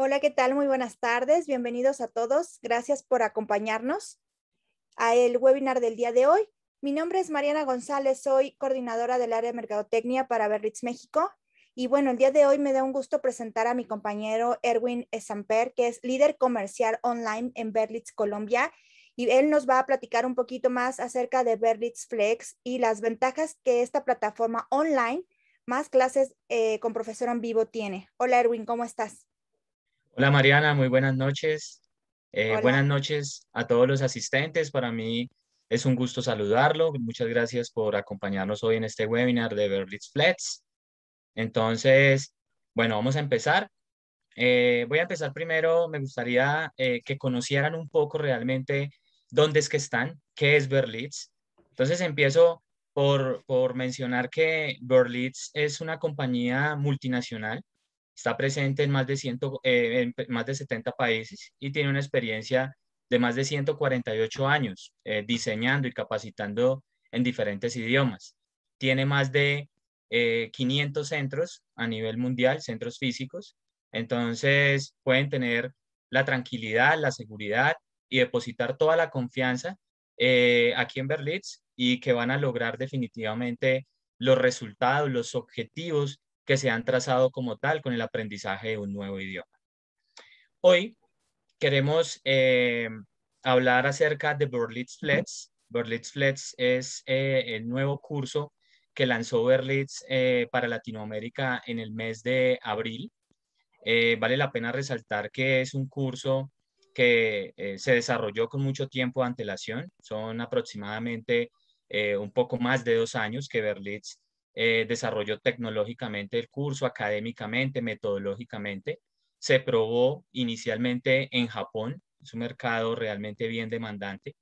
Hola, ¿qué tal? Muy buenas tardes. Bienvenidos a todos. Gracias por acompañarnos a el webinar del día de hoy. Mi nombre es Mariana González, soy coordinadora del área de mercadotecnia para Berlitz, México. Y bueno, el día de hoy me da un gusto presentar a mi compañero Erwin Samper, que es líder comercial online en Berlitz, Colombia. Y él nos va a platicar un poquito más acerca de Berlitz Flex y las ventajas que esta plataforma online más clases eh, con profesor en vivo tiene. Hola Erwin, ¿cómo estás? Hola Mariana, muy buenas noches. Eh, buenas noches a todos los asistentes. Para mí es un gusto saludarlo. Muchas gracias por acompañarnos hoy en este webinar de Berlitz Flex. Entonces, bueno, vamos a empezar. Eh, voy a empezar primero, me gustaría eh, que conocieran un poco realmente dónde es que están, qué es Berlitz. Entonces empiezo por, por mencionar que Berlitz es una compañía multinacional Está presente en más de, eh, más de 70 países y tiene una experiencia de más de 148 años eh, diseñando y capacitando en diferentes idiomas. Tiene más de 500 eh, centros a nivel mundial, centros físicos. Entonces pueden tener la tranquilidad, la seguridad y depositar toda la confianza aquí en Berlitz y que van a lograr definitivamente los resultados, los objetivos que se han trazado como tal con el aprendizaje de un nuevo idioma. Hoy queremos eh, hablar acerca de Berlitz Flex. Berlitz Flex es eh, el nuevo curso que lanzó Berlitz eh, para Latinoamérica en el mes de abril. vale la pena resaltar que es un curso que se desarrolló con mucho tiempo de antelación. Son aproximadamente un poco más de dos años que Berlitz eh, desarrolló tecnológicamente el curso, académicamente, metodológicamente. Se probó inicialmente en Japón, es un mercado realmente bien demandante.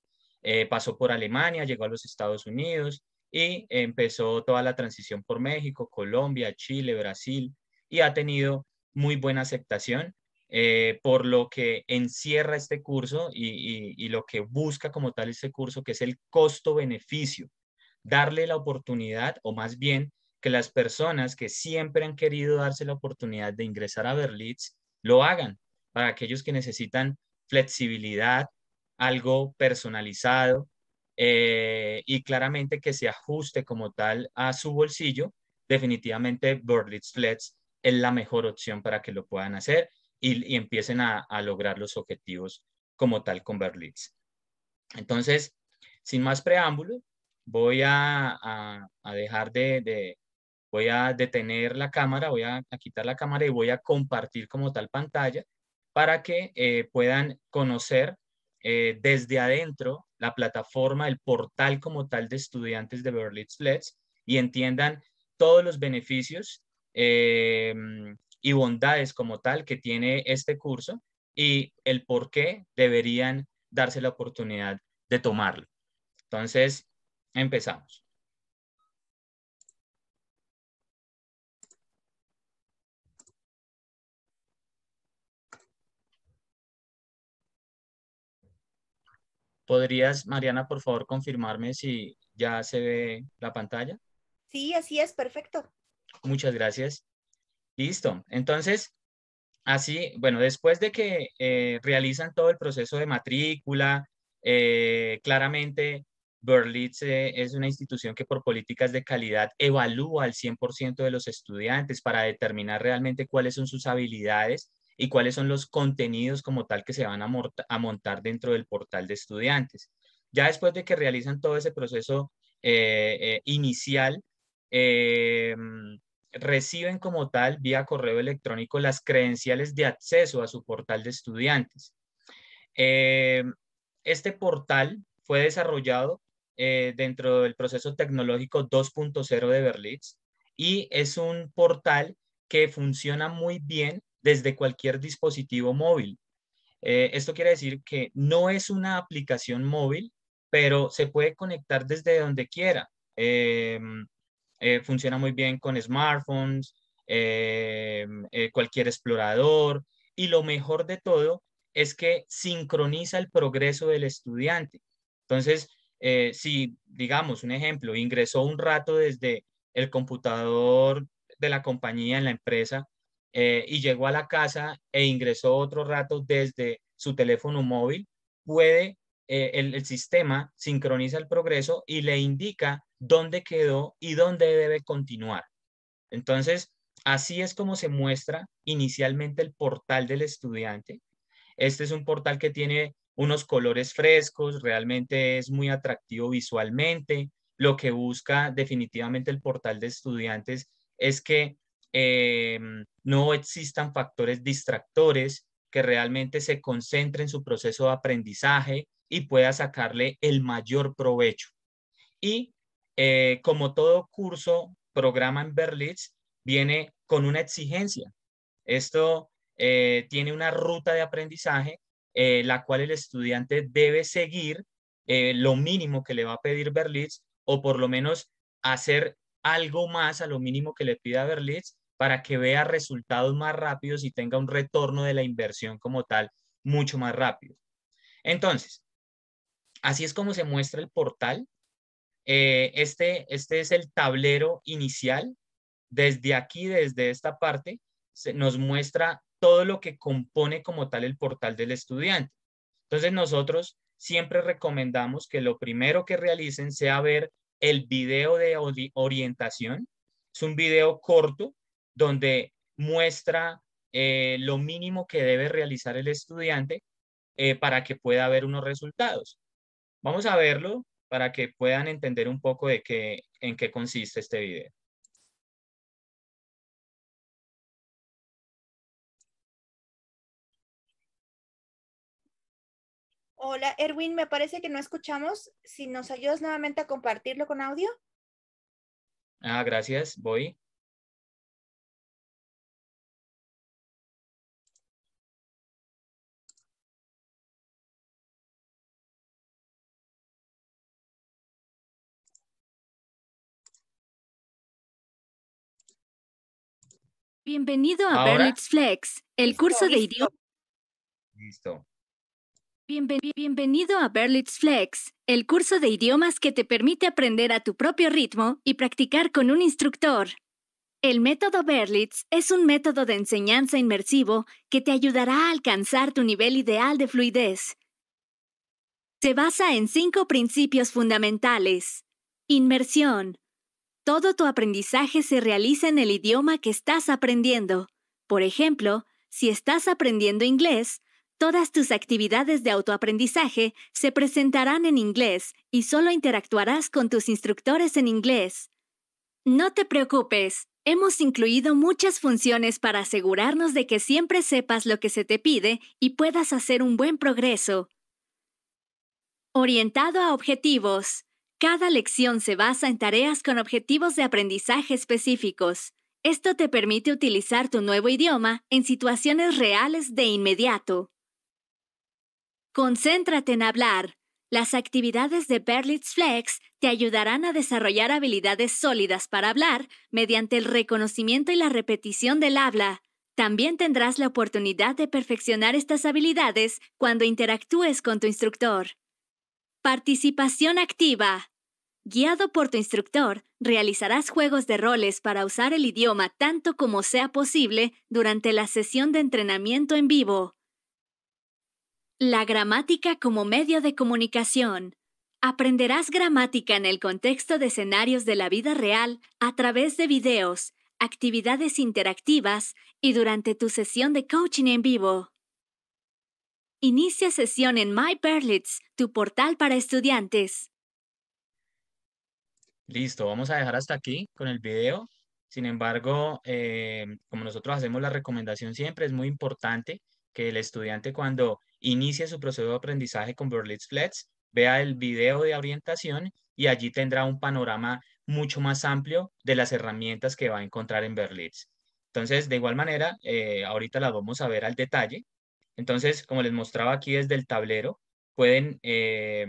Eh, pasó por Alemania, llegó a los Estados Unidos y empezó toda la transición por México, Colombia, Chile, Brasil y ha tenido muy buena aceptación. Eh, por lo que encierra este curso y, lo que busca como tal este curso, que es el costo-beneficio darle la oportunidad, o más bien que las personas que siempre han querido darse la oportunidad de ingresar a Berlitz lo hagan, para aquellos que necesitan flexibilidad, algo personalizado eh, y claramente que se ajuste como tal a su bolsillo, definitivamente Berlitz Flex es la mejor opción para que lo puedan hacer y, empiecen a, a, lograr los objetivos como tal con Berlitz. Entonces, sin más preámbulo, voy a, dejar de, voy a detener la cámara, voy a, quitar la cámara y voy a compartir como tal pantalla para que eh, puedan conocer eh, desde adentro la plataforma, el portal como tal de estudiantes de Berlitz FLETS y entiendan todos los beneficios eh, y bondades como tal que tiene este curso y el por qué deberían darse la oportunidad de tomarlo. Entonces, Empezamos. ¿Podrías, Mariana, por favor, confirmarme si ya se ve la pantalla? Sí, así es, perfecto. Muchas gracias. Listo. Entonces, así, bueno, después de que eh, realizan todo el proceso de matrícula, eh, claramente Berlitz eh, es una institución que por políticas de calidad evalúa al 100% de los estudiantes para determinar realmente cuáles son sus habilidades y cuáles son los contenidos como tal que se van a, montar dentro del portal de estudiantes. Ya después de que realizan todo ese proceso eh, eh, inicial, em, reciben como tal vía correo electrónico las credenciales de acceso a su portal de estudiantes. Em, este portal fue desarrollado eh, dentro del proceso tecnológico 2.0 de Berlitz y es un portal que funciona muy bien desde cualquier dispositivo móvil. Eh, esto quiere decir que no es una aplicación móvil, pero se puede conectar desde donde quiera. Eh, funciona muy bien con smartphones, cualquier explorador y lo mejor de todo es que sincroniza el progreso del estudiante. Entonces, eh, si, digamos, un ejemplo, ingresó un rato desde el computador de la compañía en la empresa eh, y llegó a la casa e ingresó otro rato desde su teléfono móvil, puede, eh, el, el sistema sincroniza el progreso y le indica dónde quedó y dónde debe continuar. Entonces, así es como se muestra inicialmente el portal del estudiante. Este es un portal que tiene unos colores frescos, realmente es muy atractivo visualmente. Lo que busca definitivamente el portal de estudiantes es que eh, no existan factores distractores, que realmente se concentre en su proceso de aprendizaje y pueda sacarle el mayor provecho. Y eh, como todo curso, programa en Berlitz viene con una exigencia. Esto eh, tiene una ruta de aprendizaje eh, la cual el estudiante debe seguir eh, lo mínimo que le va a pedir Berlitz o por lo menos hacer algo más a lo mínimo que le pida Berlitz para que vea resultados más rápidos y tenga un retorno de la inversión como tal mucho más rápido. Entonces, así es como se muestra el portal. Eh, este, este es el tablero inicial. Desde aquí, desde esta parte, se nos muestra todo lo que compone como tal el portal del estudiante. Entonces nosotros siempre recomendamos que lo primero que realicen sea ver el video de orientación. Es un video corto donde muestra eh, lo mínimo que debe realizar el estudiante eh, para que pueda ver unos resultados. Vamos a verlo para que puedan entender un poco de qué, en qué consiste este video. Hola, Erwin, me parece que no escuchamos. Si nos ayudas nuevamente a compartirlo con audio. Ah, gracias, voy. Bienvenido a Berlitz Flex, el curso de idioma. Listo bienvenido a Berlitz Flex, el curso de idiomas que te permite aprender a tu propio ritmo y practicar con un instructor. El método Berlitz es un método de enseñanza inmersivo que te ayudará a alcanzar tu nivel ideal de fluidez. Se basa en cinco principios fundamentales. Inmersión. Todo tu aprendizaje se realiza en el idioma que estás aprendiendo. Por ejemplo, si estás aprendiendo inglés, Todas tus actividades de autoaprendizaje se presentarán en inglés y solo interactuarás con tus instructores en inglés. No te preocupes, hemos incluido muchas funciones para asegurarnos de que siempre sepas lo que se te pide y puedas hacer un buen progreso. Orientado a objetivos. Cada lección se basa en tareas con objetivos de aprendizaje específicos. Esto te permite utilizar tu nuevo idioma en situaciones reales de inmediato. Concéntrate en hablar. Las actividades de Berlitz Flex te ayudarán a desarrollar habilidades sólidas para hablar mediante el reconocimiento y la repetición del habla. También tendrás la oportunidad de perfeccionar estas habilidades cuando interactúes con tu instructor. Participación activa. Guiado por tu instructor, realizarás juegos de roles para usar el idioma tanto como sea posible durante la sesión de entrenamiento en vivo. La gramática como medio de comunicación. Aprenderás gramática en el contexto de escenarios de la vida real a través de videos, actividades interactivas y durante tu sesión de coaching en vivo. Inicia sesión en MyPerlits, tu portal para estudiantes. Listo, vamos a dejar hasta aquí con el video. Sin embargo, eh, como nosotros hacemos la recomendación siempre, es muy importante que el estudiante cuando inicie su proceso de aprendizaje con Berlitz Flex vea el video de orientación y allí tendrá un panorama mucho más amplio de las herramientas que va a encontrar en Berlitz. Entonces, de igual manera, eh, ahorita las vamos a ver al detalle. Entonces, como les mostraba aquí desde el tablero, pueden, eh,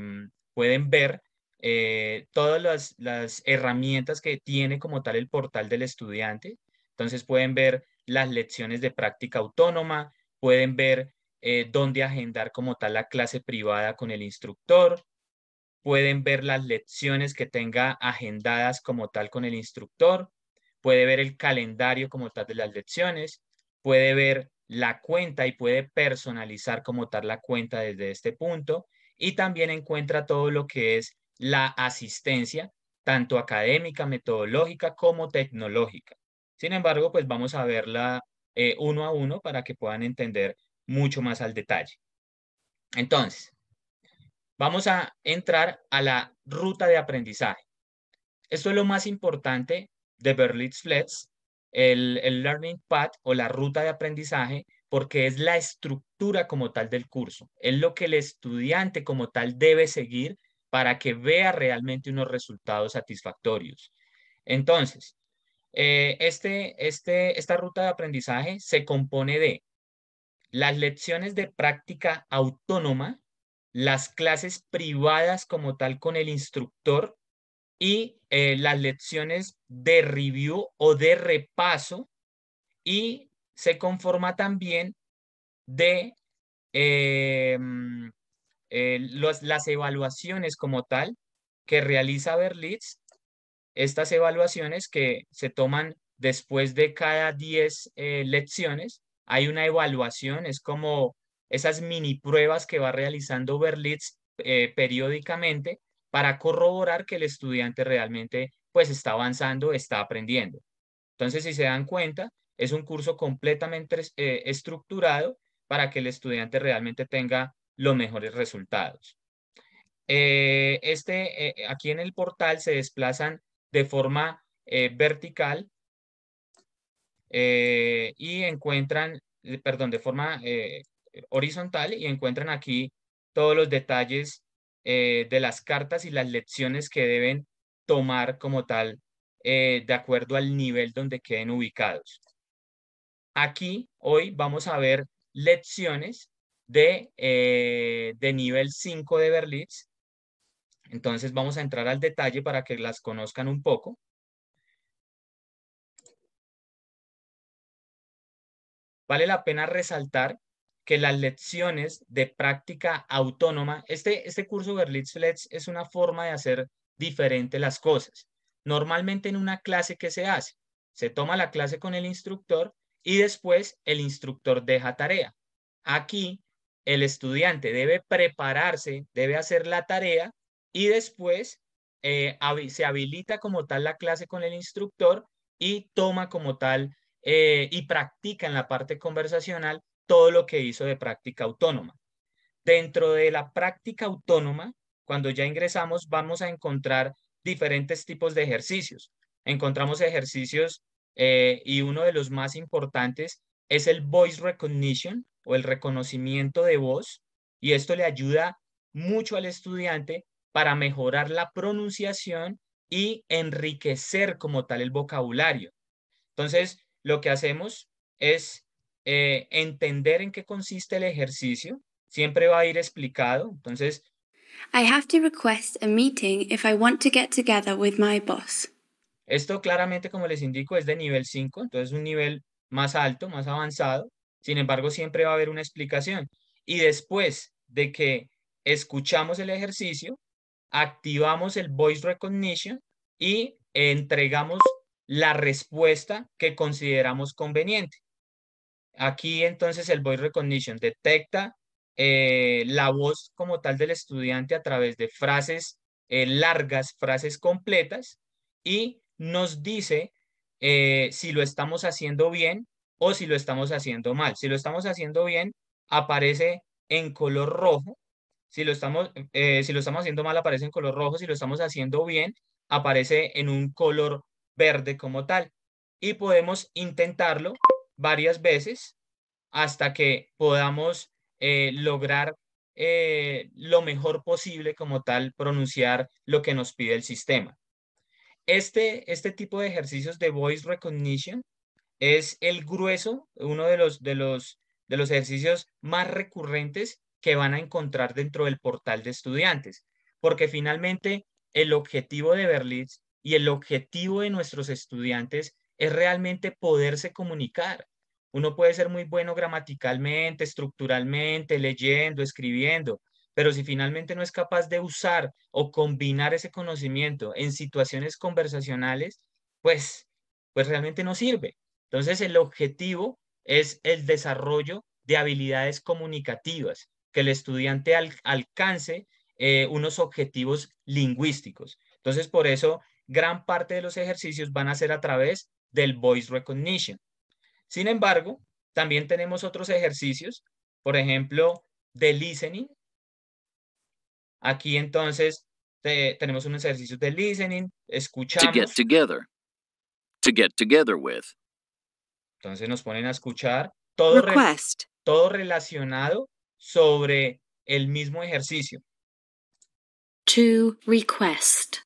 pueden ver eh, todas las herramientas que tiene como tal el portal del estudiante. Entonces, pueden ver las lecciones de práctica autónoma, pueden ver eh, dónde agendar como tal la clase privada con el instructor, pueden ver las lecciones que tenga agendadas como tal con el instructor, puede ver el calendario como tal de las lecciones, puede ver la cuenta y puede personalizar como tal la cuenta desde este punto y también encuentra todo lo que es la asistencia, tanto académica, metodológica como tecnológica. Sin embargo, pues vamos a verla eh, uno a uno para que puedan entender mucho más al detalle. Entonces, vamos a entrar a la ruta de aprendizaje. Esto es lo más importante de Berlitz Flex, el, el Learning Path o la ruta de aprendizaje, porque es la estructura como tal del curso. Es lo que el estudiante como tal debe seguir para que vea realmente unos resultados satisfactorios. Entonces, eh, este, este, esta ruta de aprendizaje se compone de las lecciones de práctica autónoma, las clases privadas como tal con el instructor y eh, las lecciones de review o de repaso y se conforma también de eh, mm, las evaluaciones como tal que realiza Berlitz estas evaluaciones que se toman después de cada 10 eh, lecciones, hay una evaluación, es como esas mini pruebas que va realizando Berlitz eh, periódicamente para corroborar que el estudiante realmente pues está avanzando, está aprendiendo. Entonces, si se dan cuenta, es un curso completamente eh, estructurado para que el estudiante realmente tenga los mejores resultados. este, aquí en el portal se desplazan de forma eh, vertical eh, y encuentran, eh, perdón, de forma horizontal y encuentran aquí todos los detalles de las cartas y las lecciones que deben tomar como tal de acuerdo al nivel donde queden ubicados. Aquí hoy vamos a ver lecciones de, de nivel 5 de Berlitz entonces vamos a entrar al detalle para que las conozcan un poco. Vale la pena resaltar que las lecciones de práctica autónoma, este, este curso Berlitz-Fletz es una forma de hacer diferente las cosas. Normalmente en una clase, que se hace? Se toma la clase con el instructor y después el instructor deja tarea. Aquí el estudiante debe prepararse, debe hacer la tarea y después eh, se habilita como tal la clase con el instructor y toma como tal eh, y practica en la parte conversacional todo lo que hizo de práctica autónoma. Dentro de la práctica autónoma, cuando ya ingresamos, vamos a encontrar diferentes tipos de ejercicios. Encontramos ejercicios eh, y uno de los más importantes es el voice recognition o el reconocimiento de voz y esto le ayuda mucho al estudiante para mejorar la pronunciación y enriquecer como tal el vocabulario. Entonces, lo que hacemos es eh, entender en qué consiste el ejercicio. Siempre va a ir explicado. Entonces, I have to request a meeting if I want to get together with my boss. Esto claramente, como les indico, es de nivel 5, entonces un nivel más alto, más avanzado. Sin embargo, siempre va a haber una explicación. Y después de que escuchamos el ejercicio, activamos el voice recognition y entregamos la respuesta que consideramos conveniente. Aquí entonces el voice recognition detecta eh, la voz como tal del estudiante a través de frases eh, largas, frases completas y nos dice eh, si lo estamos haciendo bien o si lo estamos haciendo mal. Si lo estamos haciendo bien, aparece en color rojo si lo estamos, eh, si lo estamos haciendo mal, aparece en color rojo. Si lo estamos haciendo bien, aparece en un color verde como tal. Y podemos intentarlo varias veces hasta que podamos eh, lograr eh, lo mejor posible como tal pronunciar lo que nos pide el sistema. Este, este tipo de ejercicios de voice recognition es el grueso, uno de los, de los, de los ejercicios más recurrentes que van a encontrar dentro del portal de estudiantes, porque finalmente el objetivo de Berlitz y el objetivo de nuestros estudiantes es realmente poderse comunicar. Uno puede ser muy bueno gramaticalmente, estructuralmente, leyendo, escribiendo, pero si finalmente no es capaz de usar o combinar ese conocimiento en situaciones conversacionales, pues, pues realmente no sirve. Entonces, el objetivo es el desarrollo de habilidades comunicativas, que el estudiante alcance eh, unos objetivos lingüísticos. Entonces, por eso, gran parte de los ejercicios van a ser a través del voice recognition. Sin embargo, también tenemos otros ejercicios, por ejemplo, de listening. Aquí entonces tenemos unos ejercicios de listening, escuchamos. To get together. To get together with. Entonces nos ponen a escuchar todo, todo relacionado sobre el mismo ejercicio. To request.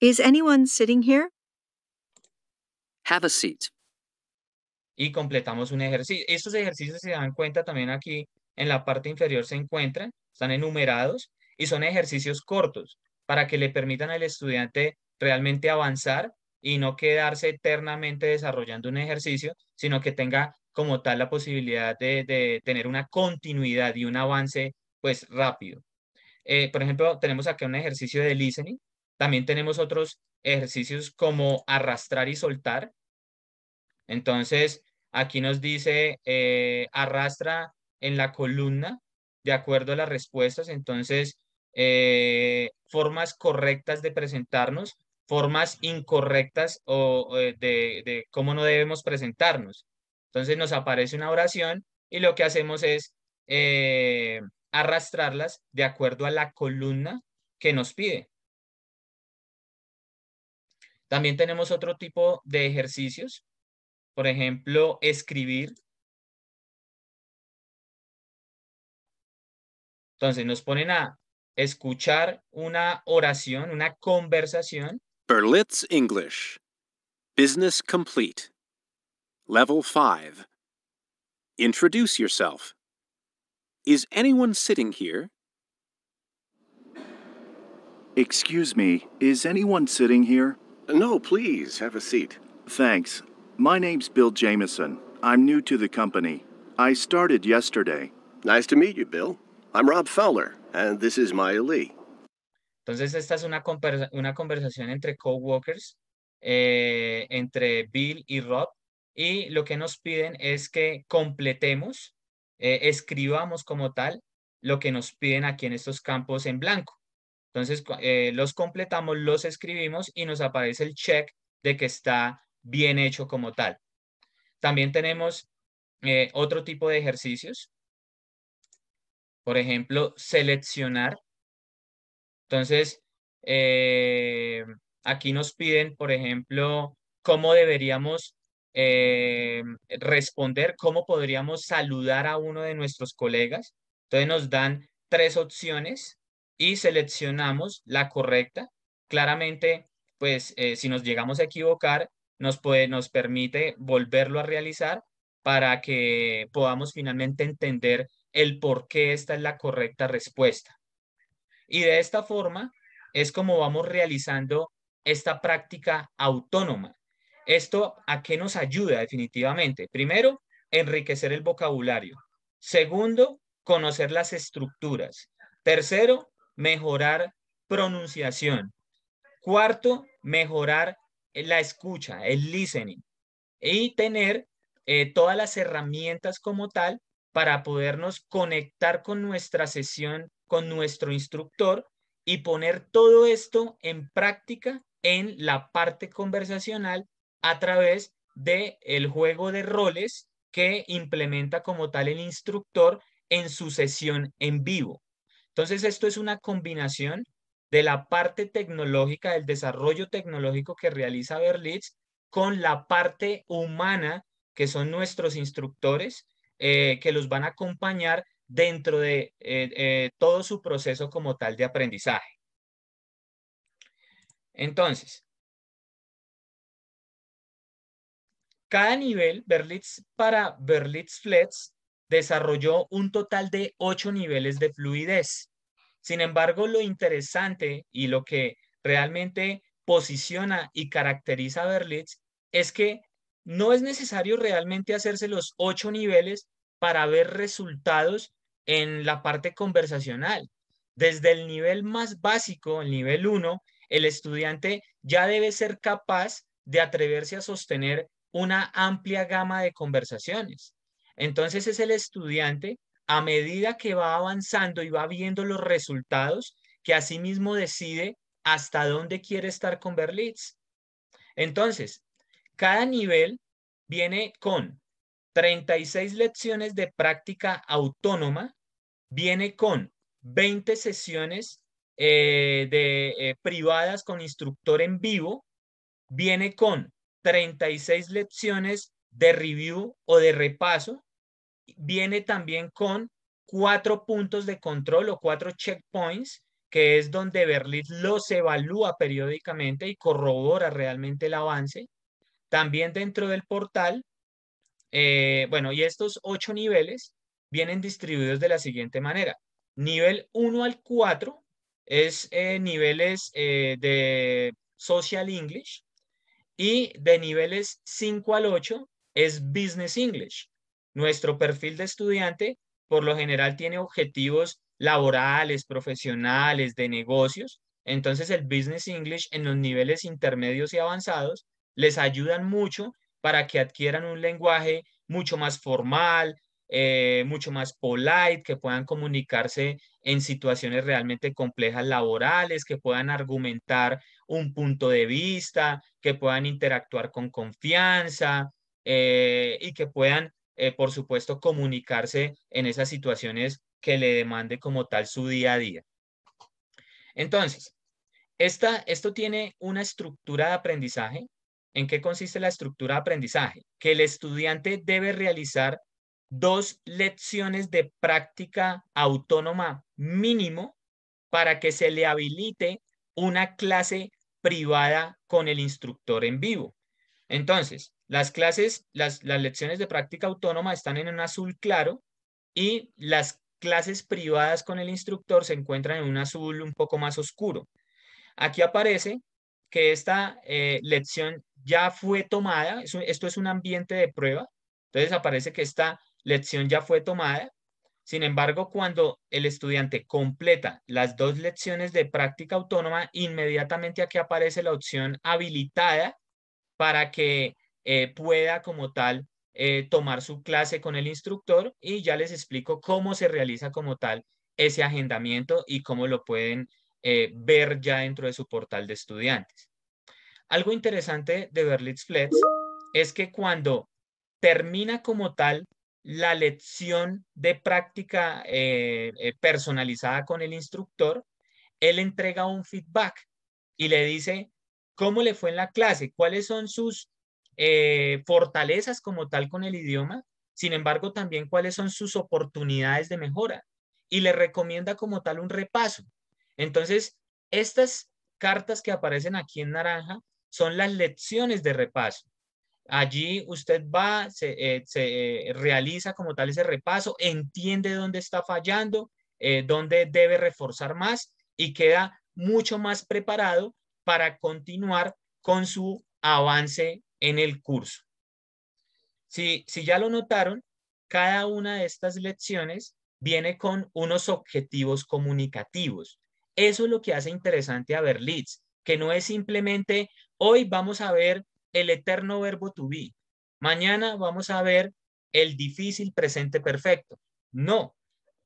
Is anyone sitting here? Have a seat. Y completamos un ejercicio. Estos ejercicios se dan cuenta también aquí en la parte inferior se encuentran, están enumerados y son ejercicios cortos para que le permitan al estudiante realmente avanzar y no quedarse eternamente desarrollando un ejercicio, sino que tenga como tal la posibilidad de, tener una continuidad y un avance pues rápido. Eh, por ejemplo, tenemos aquí un ejercicio de listening. También tenemos otros ejercicios como arrastrar y soltar. Entonces, aquí nos dice eh, arrastra en la columna de acuerdo a las respuestas. Entonces, eh, formas correctas de presentarnos, formas incorrectas o, de cómo no debemos presentarnos. Entonces nos aparece una oración y lo que hacemos es eh, arrastrarlas de acuerdo a la columna que nos pide. También tenemos otro tipo de ejercicios, por ejemplo, escribir. Entonces nos ponen a escuchar una oración, una conversación. Berlitz English. Business complete. Level 5 Introduce yourself. Is anyone sitting here? Excuse me, is anyone sitting here? No, please, have a seat. Thanks. My name's Bill Jameson. I'm new to the company. I started yesterday. Nice to meet you, Bill. I'm Rob Fowler, and this is Maya Lee. Entonces, esta es una, conversa una conversación entre coworkers, eh, entre Bill y Rob, y lo que nos piden es que completemos, eh, escribamos como tal lo que nos piden aquí en estos campos en blanco. Entonces, eh, los completamos, los escribimos y nos aparece el check de que está bien hecho como tal. También tenemos eh, otro tipo de ejercicios. Por ejemplo, seleccionar. Entonces, aquí nos piden, por ejemplo, cómo deberíamos eh, responder cómo podríamos saludar a uno de nuestros colegas. Entonces nos dan tres opciones y seleccionamos la correcta. Claramente, pues eh, si nos llegamos a equivocar, nos, puede, nos permite volverlo a realizar para que podamos finalmente entender el por qué esta es la correcta respuesta. Y de esta forma es como vamos realizando esta práctica autónoma. ¿Esto a qué nos ayuda definitivamente? Primero, enriquecer el vocabulario. Segundo, conocer las estructuras. Tercero, mejorar pronunciación. Cuarto, mejorar la escucha, el listening. Y tener eh, todas las herramientas como tal para podernos conectar con nuestra sesión, con nuestro instructor y poner todo esto en práctica en la parte conversacional a través del el juego de roles que implementa como tal el instructor en su sesión en vivo. Entonces, esto es una combinación de la parte tecnológica, del desarrollo tecnológico que realiza Berlitz con la parte humana, que son nuestros instructores, eh, que los van a acompañar dentro de eh, eh, todo su proceso como tal de aprendizaje. Entonces, Cada nivel, Berlitz para Berlitz Flets desarrolló un total de ocho niveles de fluidez. Sin embargo, lo interesante y lo que realmente posiciona y caracteriza a Berlitz es que no es necesario realmente hacerse los ocho niveles para ver resultados en la parte conversacional. Desde el nivel más básico, el nivel uno, el estudiante ya debe ser capaz de atreverse a sostener una amplia gama de conversaciones. Entonces es el estudiante, a medida que va avanzando y va viendo los resultados, que asimismo sí decide hasta dónde quiere estar con Berlitz. Entonces, cada nivel viene con 36 lecciones de práctica autónoma, viene con 20 sesiones eh, de, eh, privadas con instructor en vivo, viene con 36 lecciones de review o de repaso. Viene también con cuatro puntos de control o cuatro checkpoints, que es donde Berlitz los evalúa periódicamente y corrobora realmente el avance. También dentro del portal, eh, bueno, y estos ocho niveles vienen distribuidos de la siguiente manera. Nivel 1 al 4 es eh, niveles eh, de social English, y de niveles 5 al 8 es Business English. Nuestro perfil de estudiante por lo general tiene objetivos laborales, profesionales, de negocios. Entonces el Business English en los niveles intermedios y avanzados les ayudan mucho para que adquieran un lenguaje mucho más formal, eh, mucho más polite, que puedan comunicarse en situaciones realmente complejas laborales, que puedan argumentar un punto de vista, que puedan interactuar con confianza eh, y que puedan, eh, por supuesto, comunicarse en esas situaciones que le demande como tal su día a día. Entonces, esta, esto tiene una estructura de aprendizaje. ¿En qué consiste la estructura de aprendizaje? Que el estudiante debe realizar dos lecciones de práctica autónoma mínimo para que se le habilite una clase privada con el instructor en vivo. Entonces, las clases, las, lecciones de práctica autónoma están en un azul claro y las clases privadas con el instructor se encuentran en un azul un poco más oscuro. Aquí aparece que esta eh, lección ya fue tomada, esto es un ambiente de prueba, entonces aparece que está lección ya fue tomada. Sin embargo, cuando el estudiante completa las dos lecciones de práctica autónoma, inmediatamente aquí aparece la opción habilitada para que eh, pueda como tal eh, tomar su clase con el instructor y ya les explico cómo se realiza como tal ese agendamiento y cómo lo pueden eh, ver ya dentro de su portal de estudiantes. Algo interesante de Berlitz Flex es que cuando termina como tal la lección de práctica eh, eh, personalizada con el instructor, él entrega un feedback y le dice cómo le fue en la clase, cuáles son sus eh, fortalezas como tal con el idioma, sin embargo también cuáles son sus oportunidades de mejora y le recomienda como tal un repaso. Entonces, estas cartas que aparecen aquí en naranja son las lecciones de repaso. Allí usted va, se, eh, eh, realiza como tal ese repaso, entiende dónde está fallando, eh, dónde debe reforzar más y queda mucho más preparado para continuar con su avance en el curso. Si, si ya lo notaron, cada una de estas lecciones viene con unos objetivos comunicativos. Eso es lo que hace interesante a Berlitz, que no es simplemente hoy vamos a ver el eterno verbo to be. Mañana vamos a ver el difícil presente perfecto. No,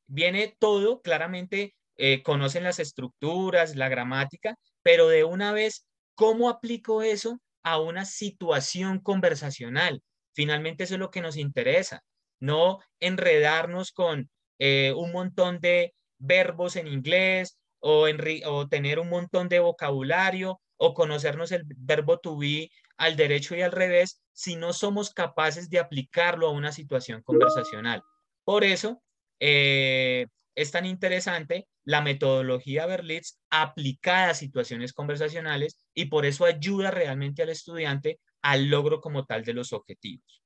viene todo claramente, eh, conocen las estructuras, la gramática, pero de una vez, ¿cómo aplico eso a una situación conversacional? Finalmente eso es lo que nos interesa, no enredarnos con eh, un montón de verbos en inglés o, en, o tener un montón de vocabulario o conocernos el verbo to be al derecho y al revés si no somos capaces de aplicarlo a una situación conversacional. Por eso eh, es tan interesante la metodología Berlitz aplicada a situaciones conversacionales y por eso ayuda realmente al estudiante al logro como tal de los objetivos.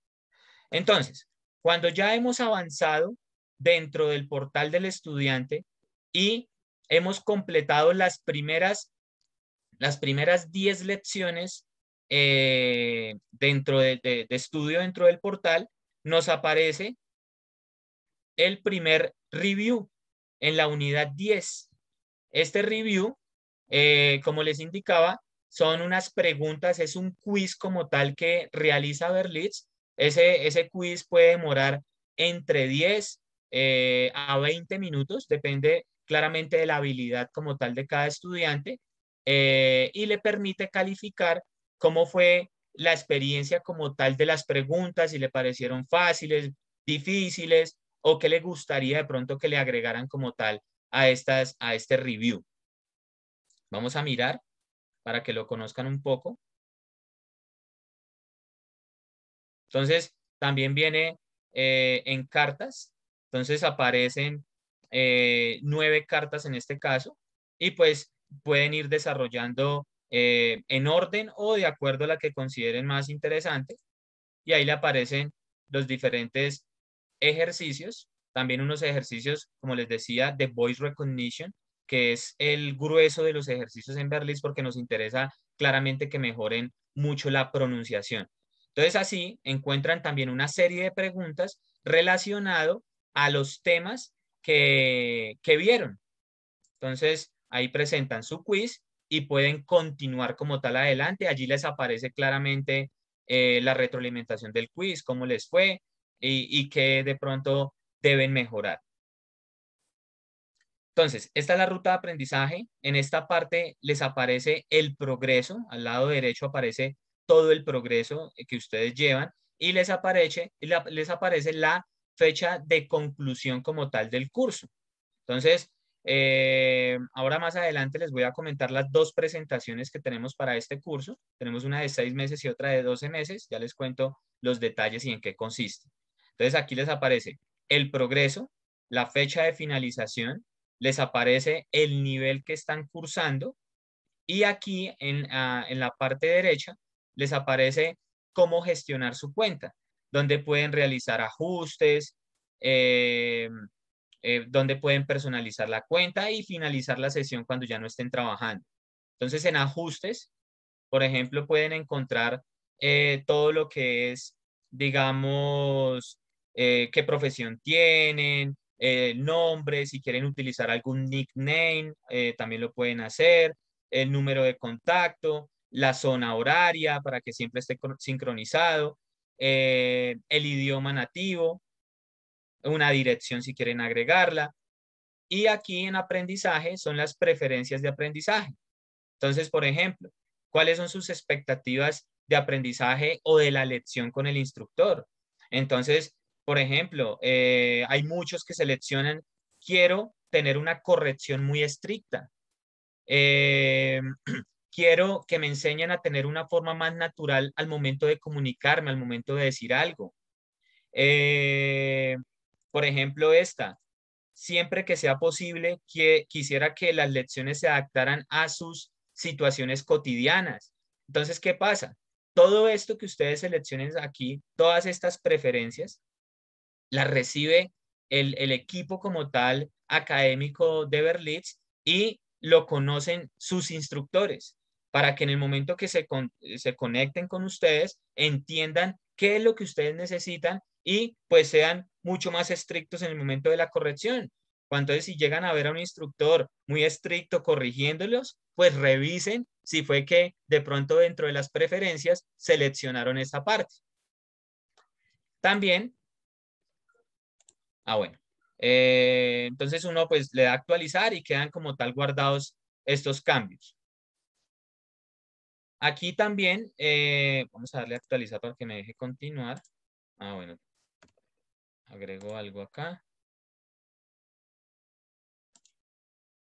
Entonces, cuando ya hemos avanzado dentro del portal del estudiante y hemos completado las primeras las primeras 10 lecciones eh, dentro de, estudio, dentro del portal, nos aparece el primer review en la unidad 10. Este review, eh, como les indicaba, son unas preguntas, es un quiz como tal que realiza Berlitz. Ese, ese quiz puede demorar entre 10 eh, a 20 minutos, depende claramente de la habilidad como tal de cada estudiante, y le permite calificar cómo fue la experiencia como tal de las preguntas, si le parecieron fáciles, difíciles, o qué le gustaría de pronto que le agregaran como tal a, estas, a este review. Vamos a mirar para que lo conozcan un poco. Entonces, también viene eh, en cartas. Entonces, aparecen eh, nueve cartas en este caso y pues pueden ir desarrollando eh, en orden o de acuerdo a la que consideren más interesante. Y ahí le aparecen los diferentes ejercicios, también unos ejercicios, como les decía, de voice recognition, que es el grueso de los ejercicios en Berlitz porque nos interesa claramente que mejoren mucho la pronunciación. Entonces así encuentran también una serie de preguntas relacionado a los temas que, que vieron. Entonces ahí presentan su quiz y pueden continuar como tal adelante. Allí les aparece claramente eh, la retroalimentación del quiz, cómo les fue y, y qué de pronto deben mejorar. Entonces, esta es la ruta de aprendizaje. En esta parte les aparece el progreso. Al lado derecho aparece todo el progreso que ustedes llevan y les aparece, les aparece la fecha de conclusión como tal del curso. Entonces, eh, ahora más adelante les voy a comentar las dos presentaciones que tenemos para este curso. Tenemos una de seis meses y otra de 12 meses. Ya les cuento los detalles y en qué consiste. Entonces aquí les aparece el progreso, la fecha de finalización, les aparece el nivel que están cursando y aquí en, ah, la parte derecha les aparece cómo gestionar su cuenta, donde pueden realizar ajustes, eh, eh, donde pueden personalizar la cuenta y finalizar la sesión cuando ya no estén trabajando. Entonces, en ajustes, por ejemplo, pueden encontrar eh, todo lo que es, digamos, eh, qué profesión tienen, nombre, si quieren utilizar algún nickname, también lo pueden hacer, el número de contacto, la zona horaria para que siempre esté sincronizado, el idioma nativo, una dirección si quieren agregarla. Y aquí en aprendizaje son las preferencias de aprendizaje. Entonces, por ejemplo, ¿cuáles son sus expectativas de aprendizaje o de la lección con el instructor? Entonces, por ejemplo, eh, hay muchos que seleccionan, quiero tener una corrección muy estricta. Eh, quiero que me enseñen a tener una forma más natural al momento de comunicarme, al momento de decir algo. Eh, por ejemplo, esta. Siempre que sea posible, quisiera que las lecciones se adaptaran a sus situaciones cotidianas. Entonces, ¿qué pasa? Todo esto que ustedes seleccionen aquí, todas estas preferencias, las recibe el, equipo como tal académico de Berlitz y lo conocen sus instructores para que en el momento que se, se conecten con ustedes entiendan qué es lo que ustedes necesitan y pues sean mucho más estrictos en el momento de la corrección. Cuando es si llegan a ver a un instructor muy estricto corrigiéndolos, pues revisen si fue que de pronto dentro de las preferencias seleccionaron esa parte. También, ah bueno, eh, entonces uno pues le da actualizar y quedan como tal guardados estos cambios. Aquí también, eh, vamos a darle actualizar para que me deje continuar. Ah, bueno, Agrego algo acá.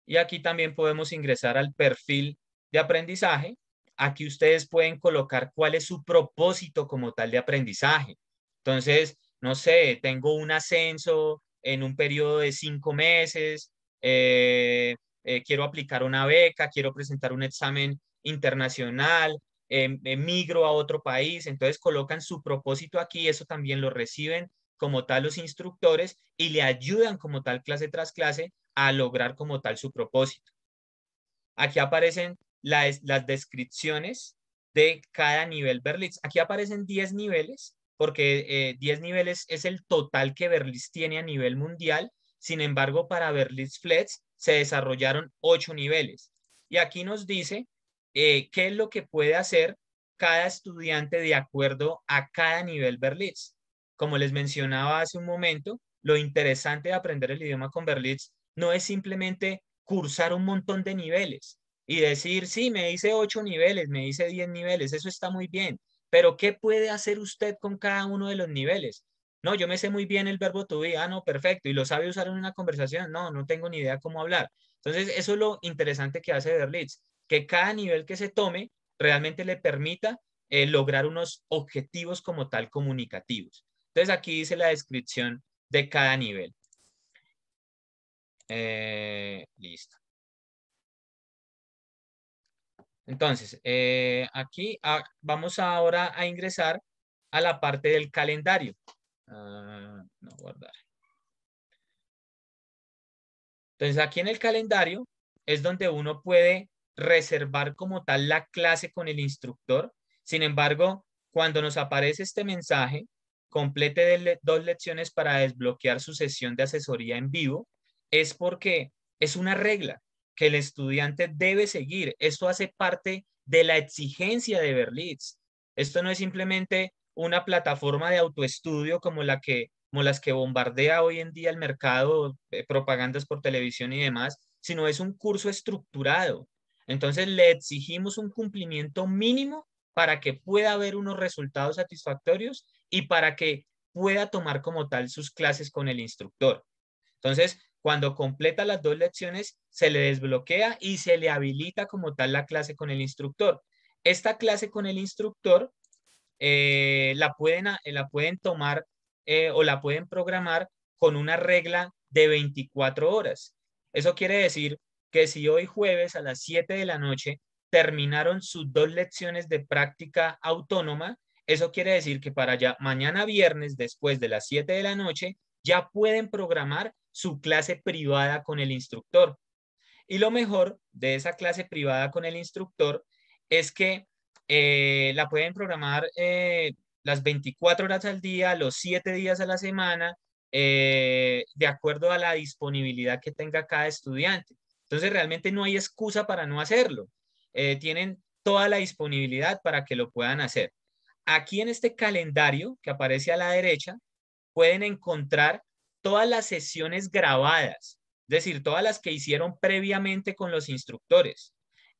Y aquí también podemos ingresar al perfil de aprendizaje. Aquí ustedes pueden colocar cuál es su propósito como tal de aprendizaje. Entonces, no sé, tengo un ascenso en un periodo de cinco meses, eh, eh, quiero aplicar una beca, quiero presentar un examen internacional, em, emigro a otro país, entonces colocan su propósito aquí, eso también lo reciben como tal los instructores y le ayudan como tal clase tras clase a lograr como tal su propósito. Aquí aparecen las, descripciones de cada nivel Berlitz. Aquí aparecen 10 niveles, porque 10 eh, niveles es el total que Berlitz tiene a nivel mundial. Sin embargo, para Berlitz FLETS se desarrollaron 8 niveles. Y aquí nos dice eh, qué es lo que puede hacer cada estudiante de acuerdo a cada nivel Berlitz. Como les mencionaba hace un momento, lo interesante de aprender el idioma con Berlitz no es simplemente cursar un montón de niveles y decir, sí, me hice ocho niveles, me hice diez niveles, eso está muy bien, pero ¿qué puede hacer usted con cada uno de los niveles? No, yo me sé muy bien el verbo to be, ah, no, perfecto, y lo sabe usar en una conversación, no, no tengo ni idea cómo hablar. Entonces, eso es lo interesante que hace Berlitz, que cada nivel que se tome realmente le permita eh, lograr unos objetivos como tal comunicativos. Entonces aquí dice la descripción de cada nivel. Eh, listo. Entonces, eh, aquí ah, vamos ahora a ingresar a la parte del calendario. Ah, no guardar. Entonces, aquí en el calendario es donde uno puede reservar como tal la clase con el instructor. Sin embargo, cuando nos aparece este mensaje, complete dos lecciones para desbloquear su sesión de asesoría en vivo, es porque es una regla que el estudiante debe seguir. Esto hace parte de la exigencia de Berlitz. Esto no es simplemente una plataforma de autoestudio como la que las que bombardea hoy en día el mercado, eh, propagandas por televisión y demás, sino es un curso estructurado. Entonces le exigimos un cumplimiento mínimo para que pueda haber unos resultados satisfactorios y para que pueda tomar como tal sus clases con el instructor. Entonces, cuando completa las dos lecciones, se le desbloquea y se le habilita como tal la clase con el instructor. Esta clase con el instructor eh, la, pueden, eh, la pueden tomar eh, o la pueden programar con una regla de 24 horas. Eso quiere decir que si hoy jueves a las 7 de la noche terminaron sus dos lecciones de práctica autónoma, eso quiere decir que para ya mañana viernes, después de las 7 de la noche, ya pueden programar su clase privada con el instructor. Y lo mejor de esa clase privada con el instructor es que eh, la pueden programar eh, las 24 horas al día, los 7 días a la semana, eh, de acuerdo a la disponibilidad que tenga cada estudiante. Entonces realmente no hay excusa para no hacerlo. tienen toda la disponibilidad para que lo puedan hacer. Aquí en este calendario que aparece a la derecha, pueden encontrar todas las sesiones grabadas, es decir, todas las que hicieron previamente con los instructores.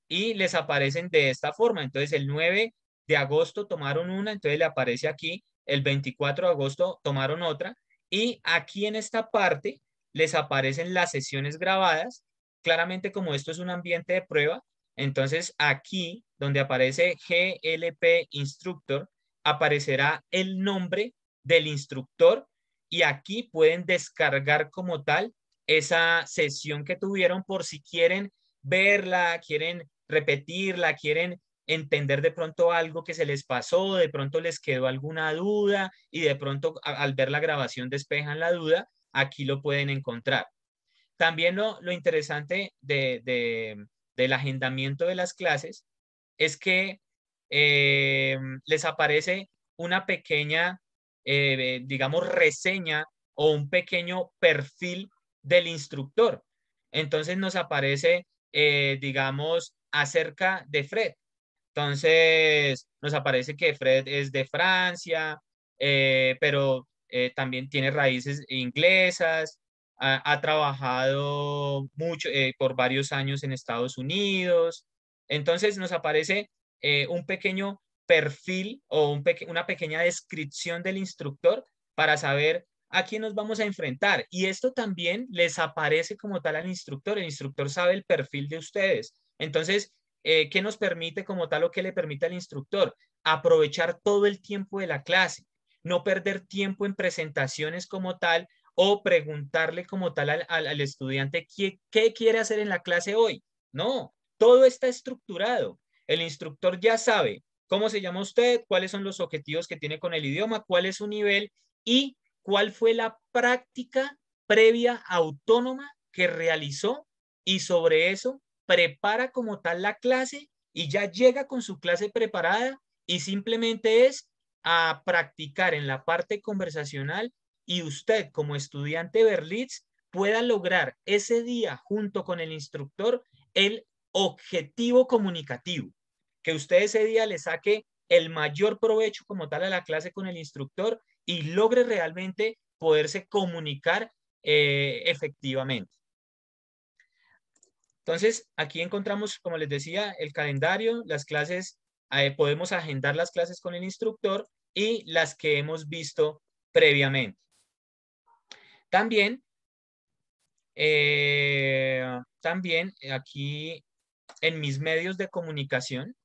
Y les aparecen de esta forma. Entonces, el 9 de agosto tomaron una, entonces le aparece aquí, el 24 de agosto tomaron otra, y aquí en esta parte les aparecen las sesiones grabadas. Claramente como esto es un ambiente de prueba, entonces aquí donde aparece GLP Instructor, aparecerá el nombre del instructor y aquí pueden descargar como tal esa sesión que tuvieron por si quieren verla, quieren repetirla, quieren entender de pronto algo que se les pasó, de pronto les quedó alguna duda y de pronto al ver la grabación despejan la duda, aquí lo pueden encontrar. También lo, lo interesante de, del agendamiento de las clases es que eh, les aparece una pequeña, eh, digamos, reseña o un pequeño perfil del instructor. Entonces nos aparece, eh, digamos, acerca de Fred. Entonces nos aparece que Fred es de Francia, pero también tiene raíces inglesas, ha, ha trabajado mucho por varios años en Estados Unidos. Entonces nos aparece eh, un pequeño perfil o una pequeña descripción del instructor para saber a quién nos vamos a enfrentar. Y esto también les aparece como tal al instructor. El instructor sabe el perfil de ustedes. Entonces, eh, ¿qué nos permite como tal o qué le permite al instructor? Aprovechar todo el tiempo de la clase, no perder tiempo en presentaciones como tal o preguntarle como tal al, estudiante qué quiere hacer en la clase hoy. No, todo está estructurado. El instructor ya sabe cómo se llama usted, cuáles son los objetivos que tiene con el idioma, cuál es su nivel y cuál fue la práctica previa autónoma que realizó y sobre eso prepara como tal la clase y ya llega con su clase preparada y simplemente es a practicar en la parte conversacional y usted como estudiante Berlitz pueda lograr ese día junto con el instructor el objetivo comunicativo, que usted ese día le saque el mayor provecho como tal a la clase con el instructor y logre realmente poderse comunicar eh, efectivamente. Entonces, aquí encontramos, como les decía, el calendario, las clases, eh, podemos agendar las clases con el instructor y las que hemos visto previamente. También, eh, también aquí en mis medios de comunicación.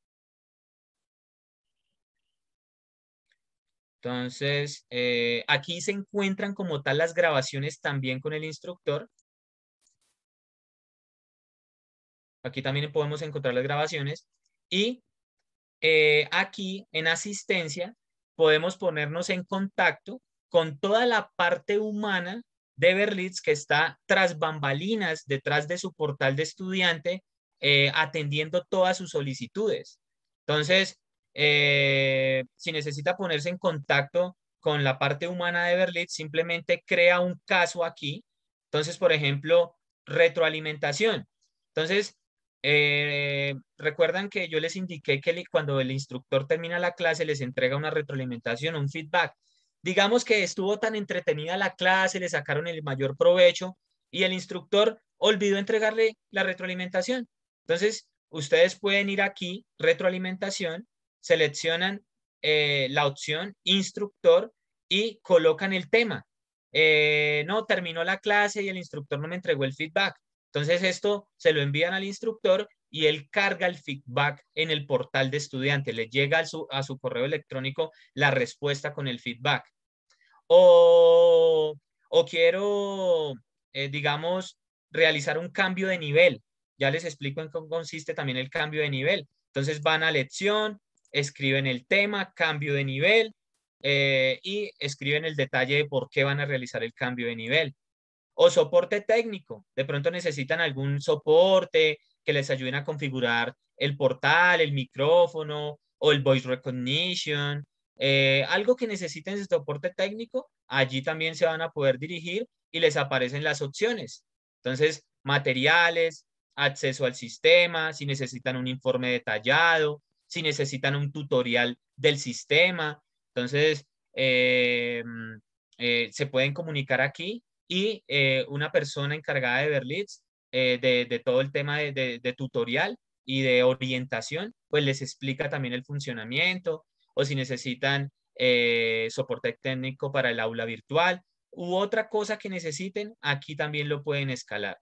Entonces, eh, aquí se encuentran como tal las grabaciones también con el instructor. Aquí también podemos encontrar las grabaciones. Y eh, aquí en asistencia podemos ponernos en contacto con toda la parte humana de Berlitz que está tras bambalinas, detrás de su portal de estudiante, eh, atendiendo todas sus solicitudes. Entonces, eh, si necesita ponerse en contacto con la parte humana de Berlitz, simplemente crea un caso aquí. Entonces, por ejemplo, retroalimentación. Entonces, eh, recuerdan que yo les indiqué que cuando el instructor termina la clase les entrega una retroalimentación, un feedback. Digamos que estuvo tan entretenida la clase, le sacaron el mayor provecho y el instructor olvidó entregarle la retroalimentación. Entonces, ustedes pueden ir aquí, retroalimentación, seleccionan eh, la opción instructor y colocan el tema. Eh, no, terminó la clase y el instructor no me entregó el feedback. Entonces esto se lo envían al instructor y él carga el feedback en el portal de estudiante. Le llega a su, correo electrónico la respuesta con el feedback. O, quiero, eh, digamos, realizar un cambio de nivel. Ya les explico en qué consiste también el cambio de nivel. Entonces van a lección, escriben el tema, cambio de nivel eh, y escriben el detalle de por qué van a realizar el cambio de nivel. O soporte técnico. De pronto necesitan algún soporte que les ayude a configurar el portal, el micrófono o el voice recognition. Eh, algo que necesiten de soporte técnico, allí también se van a poder dirigir y les aparecen las opciones. Entonces, materiales, acceso al sistema, si necesitan un informe detallado, si necesitan un tutorial del sistema. Entonces, eh, eh, se pueden comunicar aquí y eh, una persona encargada de Berlitz, de, de, todo el tema de, tutorial y de orientación, pues les explica también el funcionamiento o si necesitan soporte técnico para el aula virtual u otra cosa que necesiten, aquí también lo pueden escalar.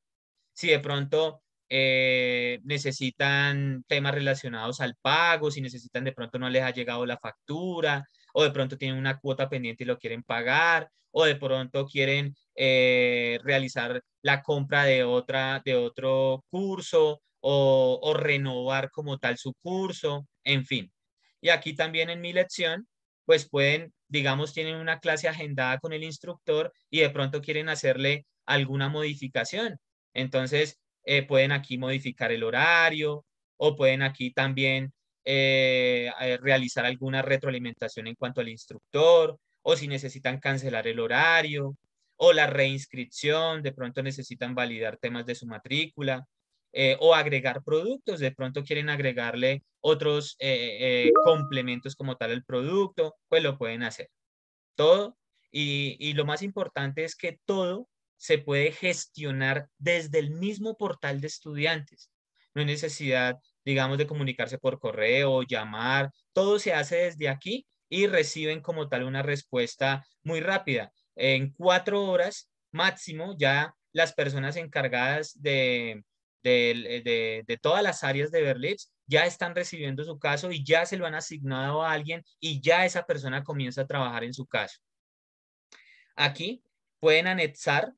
Si de pronto eh, necesitan temas relacionados al pago, si necesitan de pronto no les ha llegado la factura, o de pronto tienen una cuota pendiente y lo quieren pagar, o de pronto quieren eh, realizar la compra de, otra, de otro curso o, o renovar como tal su curso, en fin. Y aquí también en mi lección, pues pueden, digamos, tienen una clase agendada con el instructor y de pronto quieren hacerle alguna modificación. Entonces, eh, pueden aquí modificar el horario o pueden aquí también eh, eh, realizar alguna retroalimentación en cuanto al instructor o si necesitan cancelar el horario o la reinscripción, de pronto necesitan validar temas de su matrícula o agregar productos, de pronto quieren agregarle otros complementos como tal el producto, pues lo pueden hacer. Todo y, y, lo más importante es que todo se puede gestionar desde el mismo portal de estudiantes. No hay necesidad, digamos, de comunicarse por correo, llamar, todo se hace desde aquí y reciben como tal una respuesta muy rápida. En cuatro horas máximo ya las personas encargadas de, eh, de, todas las áreas de Berlitz ya están recibiendo su caso y ya se lo han asignado a alguien y ya esa persona comienza a trabajar en su caso. Aquí pueden anexar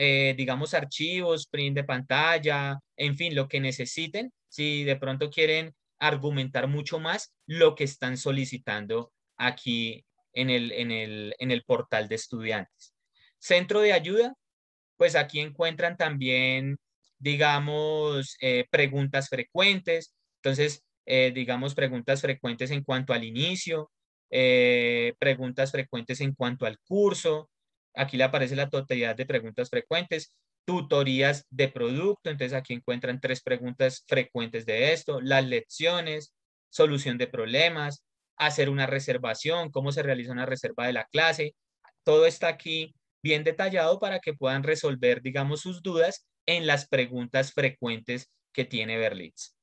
eh, digamos, archivos, print de pantalla, en fin, lo que necesiten, si de pronto quieren argumentar mucho más lo que están solicitando aquí en el, portal de estudiantes. Centro de ayuda, pues aquí encuentran también, digamos, eh, preguntas frecuentes. Entonces, eh, digamos, preguntas frecuentes en cuanto al inicio, preguntas frecuentes en cuanto al curso, Aquí le aparece la totalidad de preguntas frecuentes, tutorías de producto, entonces aquí encuentran tres preguntas frecuentes de esto, las lecciones, solución de problemas, hacer una reservación, cómo se realiza una reserva de la clase, todo está aquí bien detallado para que puedan resolver, digamos, sus dudas en las preguntas frecuentes que tiene Berlitz.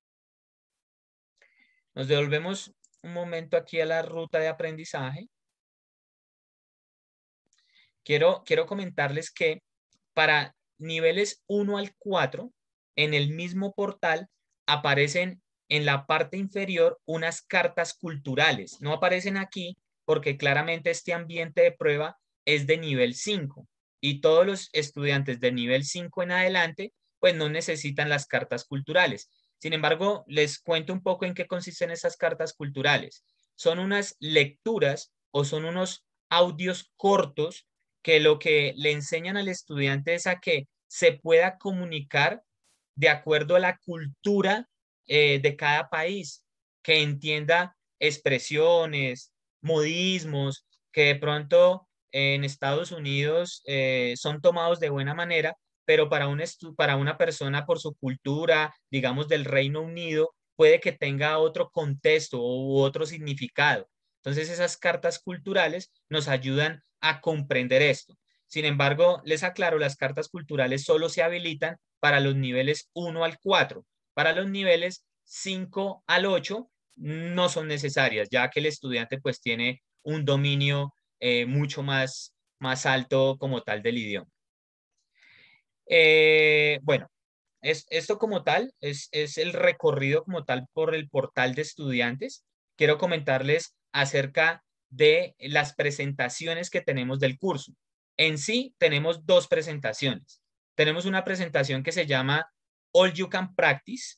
Nos devolvemos un momento aquí a la ruta de aprendizaje quiero, comentarles que para niveles 1 al 4, en el mismo portal aparecen en la parte inferior unas cartas culturales. No aparecen aquí porque claramente este ambiente de prueba es de nivel 5 y todos los estudiantes de nivel 5 en adelante pues no necesitan las cartas culturales. Sin embargo, les cuento un poco en qué consisten esas cartas culturales. Son unas lecturas o son unos audios cortos que lo que le enseñan al estudiante es a que se pueda comunicar de acuerdo a la cultura eh, de cada país, que entienda expresiones, modismos, que de pronto en Estados Unidos eh, son tomados de buena manera, pero para, un para una persona por su cultura, digamos, del Reino Unido, puede que tenga otro contexto u otro significado. Entonces, esas cartas culturales nos ayudan a comprender esto. Sin embargo, les aclaro, las cartas culturales solo se habilitan para los niveles 1 al 4. Para los niveles 5 al 8 no son necesarias, ya que el estudiante pues tiene un dominio eh, mucho más, más alto como tal del idioma. Eh, bueno, es, esto como tal es, es el recorrido como tal por el portal de estudiantes. Quiero comentarles acerca de las presentaciones que tenemos del curso. En sí, tenemos dos presentaciones. Tenemos una presentación que se llama All You Can Practice.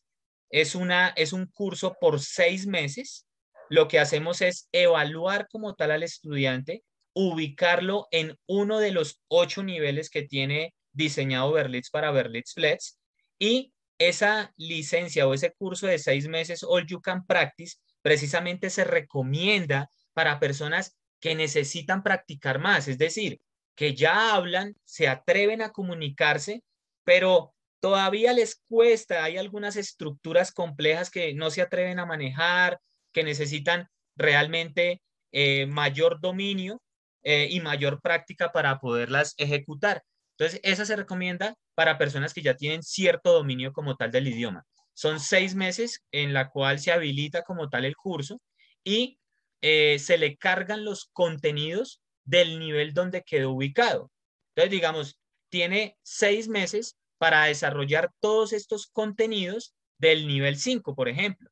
Es, una, es un curso por seis meses. Lo que hacemos es evaluar como tal al estudiante, ubicarlo en uno de los ocho niveles que tiene diseñado Berlitz para Berlitz Flex y esa licencia o ese curso de seis meses All You Can Practice precisamente se recomienda para personas que necesitan practicar más, es decir, que ya hablan, se atreven a comunicarse, pero todavía les cuesta, hay algunas estructuras complejas que no se atreven a manejar, que necesitan realmente eh, mayor dominio eh, y mayor práctica para poderlas ejecutar. Entonces, esa se recomienda para personas que ya tienen cierto dominio como tal del idioma. Son seis meses en la cual se habilita como tal el curso y eh, se le cargan los contenidos del nivel donde quedó ubicado. Entonces, digamos, tiene seis meses para desarrollar todos estos contenidos del nivel 5, por ejemplo.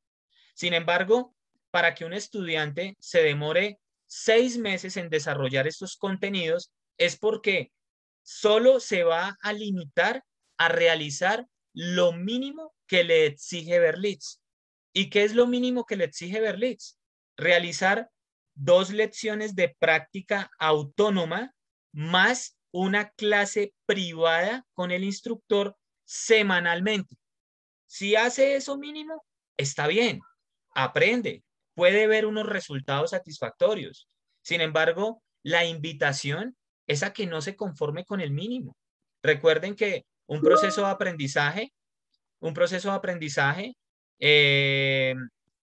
Sin embargo, para que un estudiante se demore seis meses en desarrollar estos contenidos, es porque solo se va a limitar a realizar lo mínimo que le exige Berlitz. ¿Y qué es lo mínimo que le exige Berlitz? realizar dos lecciones de práctica autónoma más una clase privada con el instructor semanalmente. Si hace eso mínimo, está bien, aprende, puede ver unos resultados satisfactorios. Sin embargo, la invitación es a que no se conforme con el mínimo. Recuerden que un proceso de aprendizaje, un proceso de aprendizaje eh,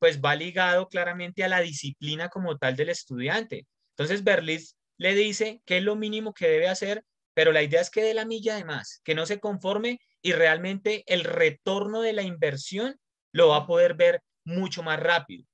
pues va ligado claramente a la disciplina como tal del estudiante. Entonces Berlitz le dice qué es lo mínimo que debe hacer, pero la idea es que dé la milla de más, que no se conforme y realmente el retorno de la inversión lo va a poder ver mucho más rápido.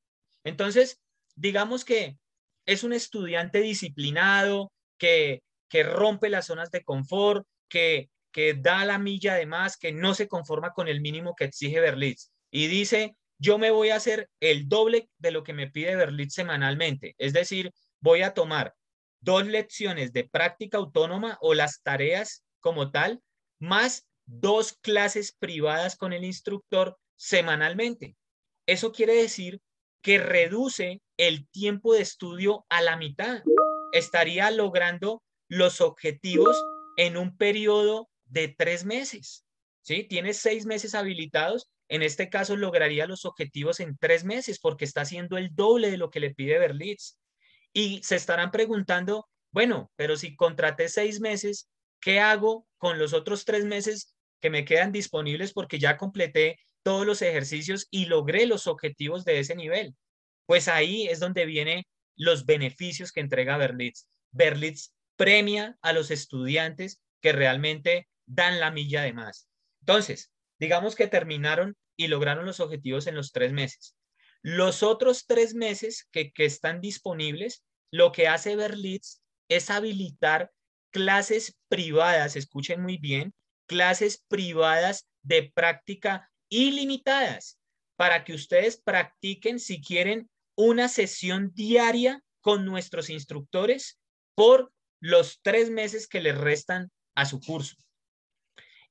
Entonces, digamos que es un estudiante disciplinado, que, que rompe las zonas de confort, que, que da la milla de más, que no se conforma con el mínimo que exige Berlitz. Y dice, yo me voy a hacer el doble de lo que me pide Berlitz semanalmente. Es decir, voy a tomar dos lecciones de práctica autónoma o las tareas como tal, más dos clases privadas con el instructor semanalmente. Eso quiere decir que reduce el tiempo de estudio a la mitad. Estaría logrando los objetivos en un periodo de tres meses. ¿sí? Tienes seis meses habilitados en este caso lograría los objetivos en tres meses porque está haciendo el doble de lo que le pide Berlitz. Y se estarán preguntando, bueno, pero si contraté seis meses, ¿qué hago con los otros tres meses que me quedan disponibles porque ya completé todos los ejercicios y logré los objetivos de ese nivel? Pues ahí es donde vienen los beneficios que entrega Berlitz. Berlitz premia a los estudiantes que realmente dan la milla de más. Entonces, Digamos que terminaron y lograron los objetivos en los tres meses. Los otros tres meses que, están disponibles, lo que hace Berlitz es habilitar clases privadas, escuchen muy bien, clases privadas de práctica ilimitadas para que ustedes practiquen si quieren una sesión diaria con nuestros instructores por los tres meses que les restan a su curso.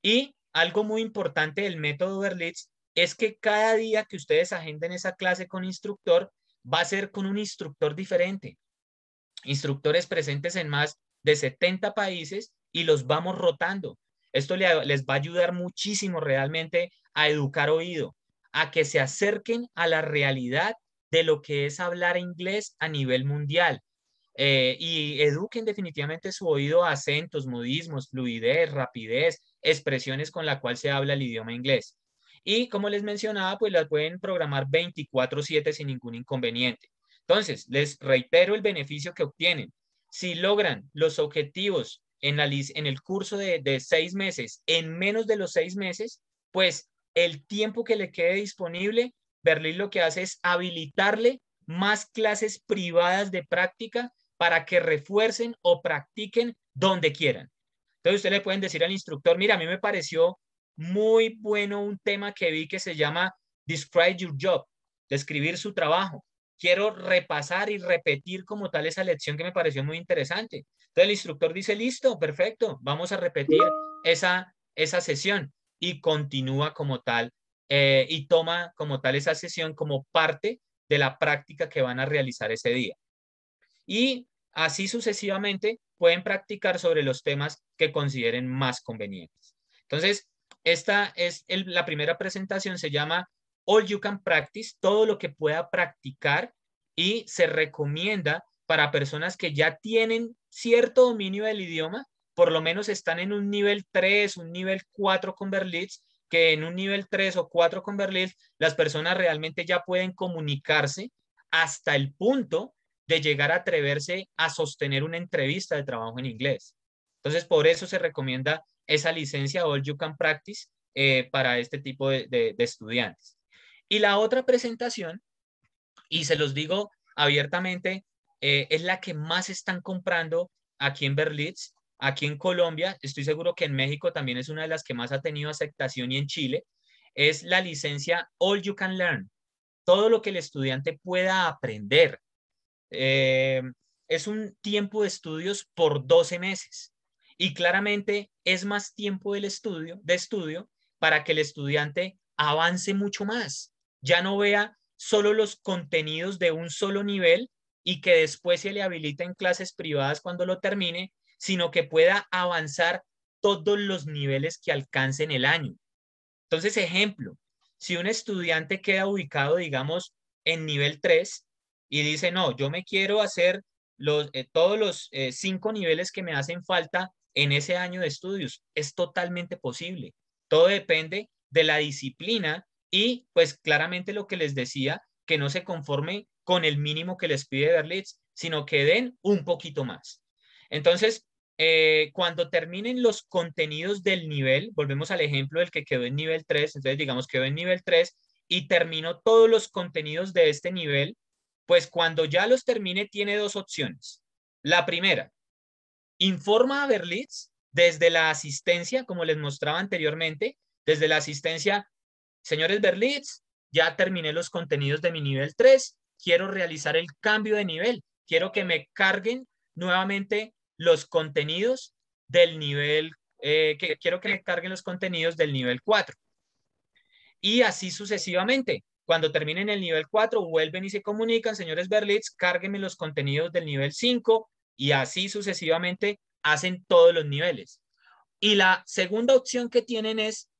Y algo muy importante del método Berlitz es que cada día que ustedes agenden esa clase con instructor, va a ser con un instructor diferente. Instructores presentes en más de 70 países y los vamos rotando. Esto les va a ayudar muchísimo realmente a educar oído, a que se acerquen a la realidad de lo que es hablar inglés a nivel mundial. Eh, y eduquen definitivamente su oído a acentos, modismos, fluidez, rapidez, expresiones con la cual se habla el idioma inglés. Y como les mencionaba, pues las pueden programar 24/7 sin ningún inconveniente. Entonces, les reitero el beneficio que obtienen. Si logran los objetivos en, el curso de, de seis meses, en menos de los seis meses, pues el tiempo que le quede disponible, Berlín lo que hace es habilitarle más clases privadas de práctica para que refuercen o practiquen donde quieran. Entonces ustedes le pueden decir al instructor, mira, a mí me pareció muy bueno un tema que vi que se llama Describe Your Job, describir su trabajo. Quiero repasar y repetir como tal esa lección que me pareció muy interesante. Entonces el instructor dice, listo, perfecto, vamos a repetir esa, esa sesión y continúa como tal eh, y toma como tal esa sesión como parte de la práctica que van a realizar ese día. Y así sucesivamente pueden practicar sobre los temas que consideren más convenientes. Entonces, esta es la primera presentación, se llama All You Can Practice, todo lo que pueda practicar y se recomienda para personas que ya tienen cierto dominio del idioma, por lo menos están en un nivel 3, un nivel 4 con Berlitz, que en un nivel 3 o 4 con Berlitz las personas realmente ya pueden comunicarse hasta el punto de llegar a atreverse a sostener una entrevista de trabajo en inglés. Entonces, por eso se recomienda esa licencia All You Can Practice eh, para este tipo de, estudiantes. Y la otra presentación, y se los digo abiertamente, eh, es la que más están comprando aquí en Berlitz, aquí en Colombia, estoy seguro que en México también es una de las que más ha tenido aceptación y en Chile, es la licencia All You Can Learn, todo lo que el estudiante pueda aprender. Eh, es un tiempo de estudios por 12 meses y claramente es más tiempo del estudio, de estudio para que el estudiante avance mucho más, ya no vea solo los contenidos de un solo nivel y que después se le en clases privadas cuando lo termine, sino que pueda avanzar todos los niveles que alcance en el año. Entonces, ejemplo, si un estudiante queda ubicado, digamos, en nivel 3, y dice, no, yo me quiero hacer los, eh, todos los eh, cinco niveles que me hacen falta en ese año de estudios. Es totalmente posible. Todo depende de la disciplina y pues claramente lo que les decía, que no se conforme con el mínimo que les pide Berlitz, sino que den un poquito más. Entonces, eh, cuando terminen los contenidos del nivel, volvemos al ejemplo del que quedó en nivel 3, entonces digamos quedó en nivel 3 y terminó todos los contenidos de este nivel, pues cuando ya los termine tiene dos opciones. La primera, informa a Berlitz desde la asistencia, como les mostraba anteriormente, desde la asistencia, señores Berlitz, ya terminé los contenidos de mi nivel 3, quiero realizar el cambio de nivel, quiero que me carguen nuevamente los contenidos del nivel, eh, que quiero que me carguen los contenidos del nivel 4. Y así sucesivamente. Cuando terminen el nivel 4, vuelven y se comunican, señores Berlitz, cárguenme los contenidos del nivel 5 y así sucesivamente hacen todos los niveles. Y la segunda opción que tienen es,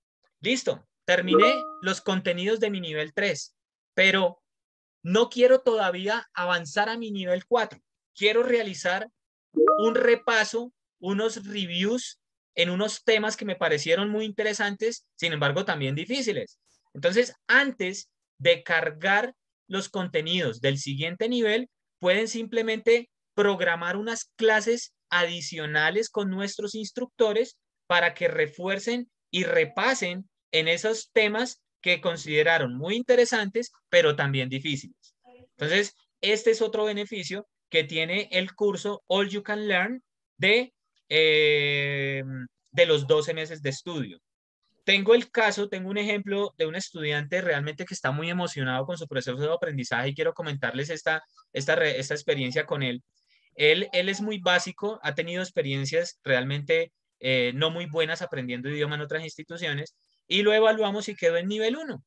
listo, terminé los contenidos de mi nivel 3, pero no quiero todavía avanzar a mi nivel 4. Quiero realizar un repaso, unos reviews en unos temas que me parecieron muy interesantes, sin embargo también difíciles. Entonces, antes de cargar los contenidos del siguiente nivel, pueden simplemente programar unas clases adicionales con nuestros instructores para que refuercen y repasen en esos temas que consideraron muy interesantes, pero también difíciles. Entonces, este es otro beneficio que tiene el curso All You Can Learn de, eh, de los 12 meses de estudio. Tengo el caso, tengo un ejemplo de un estudiante realmente que está muy emocionado con su proceso de aprendizaje y quiero comentarles esta, esta, esta experiencia con él. Él, él es muy básico, ha tenido experiencias realmente eh, no muy buenas aprendiendo idioma en otras instituciones y lo evaluamos y quedó en nivel 1.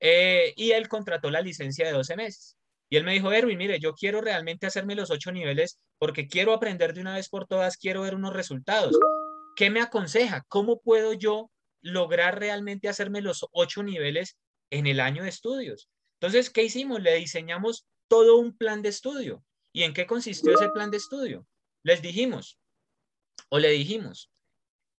Eh, y él contrató la licencia de 12 meses. Y él me dijo, Erwin, mire, yo quiero realmente hacerme los ocho niveles porque quiero aprender de una vez por todas, quiero ver unos resultados. ¿Qué me aconseja? ¿Cómo puedo yo lograr realmente hacerme los ocho niveles en el año de estudios. Entonces, ¿qué hicimos? Le diseñamos todo un plan de estudio. ¿Y en qué consistió ese plan de estudio? Les dijimos, o le dijimos,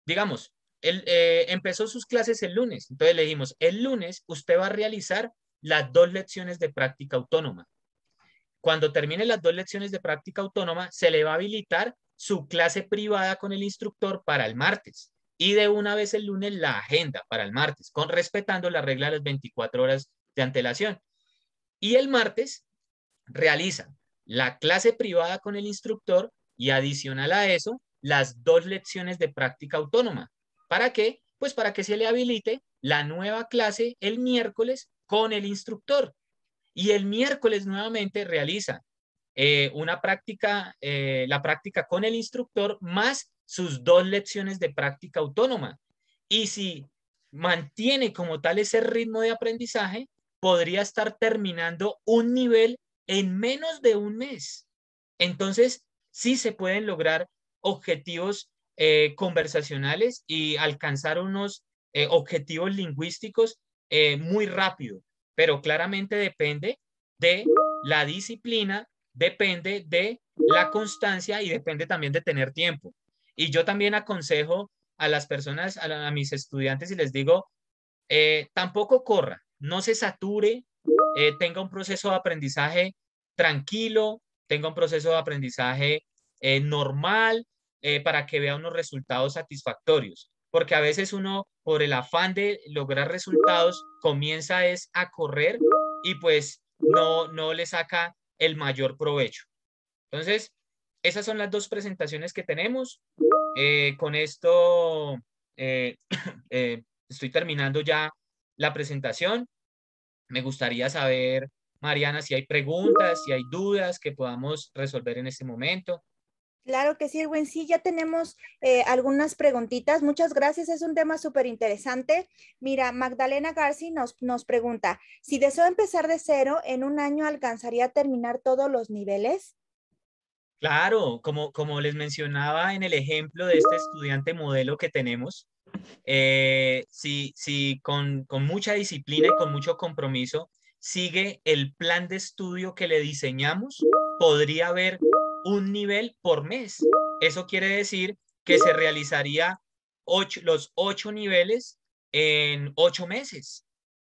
digamos, él eh, empezó sus clases el lunes, entonces le dijimos, el lunes usted va a realizar las dos lecciones de práctica autónoma. Cuando termine las dos lecciones de práctica autónoma, se le va a habilitar su clase privada con el instructor para el martes y de una vez el lunes la agenda para el martes, con respetando la regla de las 24 horas de antelación. Y el martes realiza la clase privada con el instructor y adicional a eso, las dos lecciones de práctica autónoma. ¿Para qué? Pues para que se le habilite la nueva clase el miércoles con el instructor. Y el miércoles nuevamente realiza eh, una práctica, eh, la práctica con el instructor más sus dos lecciones de práctica autónoma. Y si mantiene como tal ese ritmo de aprendizaje, podría estar terminando un nivel en menos de un mes. Entonces, sí se pueden lograr objetivos eh, conversacionales y alcanzar unos eh, objetivos lingüísticos eh, muy rápido, pero claramente depende de la disciplina, depende de la constancia y depende también de tener tiempo. Y yo también aconsejo a las personas, a, mis estudiantes, y les digo, eh, tampoco corra, no se sature, eh, tenga un proceso de aprendizaje tranquilo, tenga un proceso de aprendizaje eh, normal para que vea unos resultados satisfactorios. Porque a veces uno, por el afán de lograr resultados, comienza es a correr y pues no, no le saca el mayor provecho. Entonces, esas son las dos presentaciones que tenemos. Eh, con esto eh, eh, estoy terminando ya la presentación. Me gustaría saber, Mariana, si hay preguntas, si hay dudas que podamos resolver en este momento. Claro que sí, Erwin. Sí, ya tenemos algunas preguntitas. Muchas gracias. Es un tema súper interesante. Mira, Magdalena García nos, nos pregunta, si deseo empezar de cero, ¿en un año alcanzaría a terminar todos los niveles? Claro, como, como les mencionaba en el ejemplo de este estudiante modelo que tenemos, eh, si, si con, mucha disciplina y con mucho compromiso sigue el plan de estudio que le diseñamos, podría haber un nivel por mes. Eso quiere decir que se realizaría los ocho niveles en ocho meses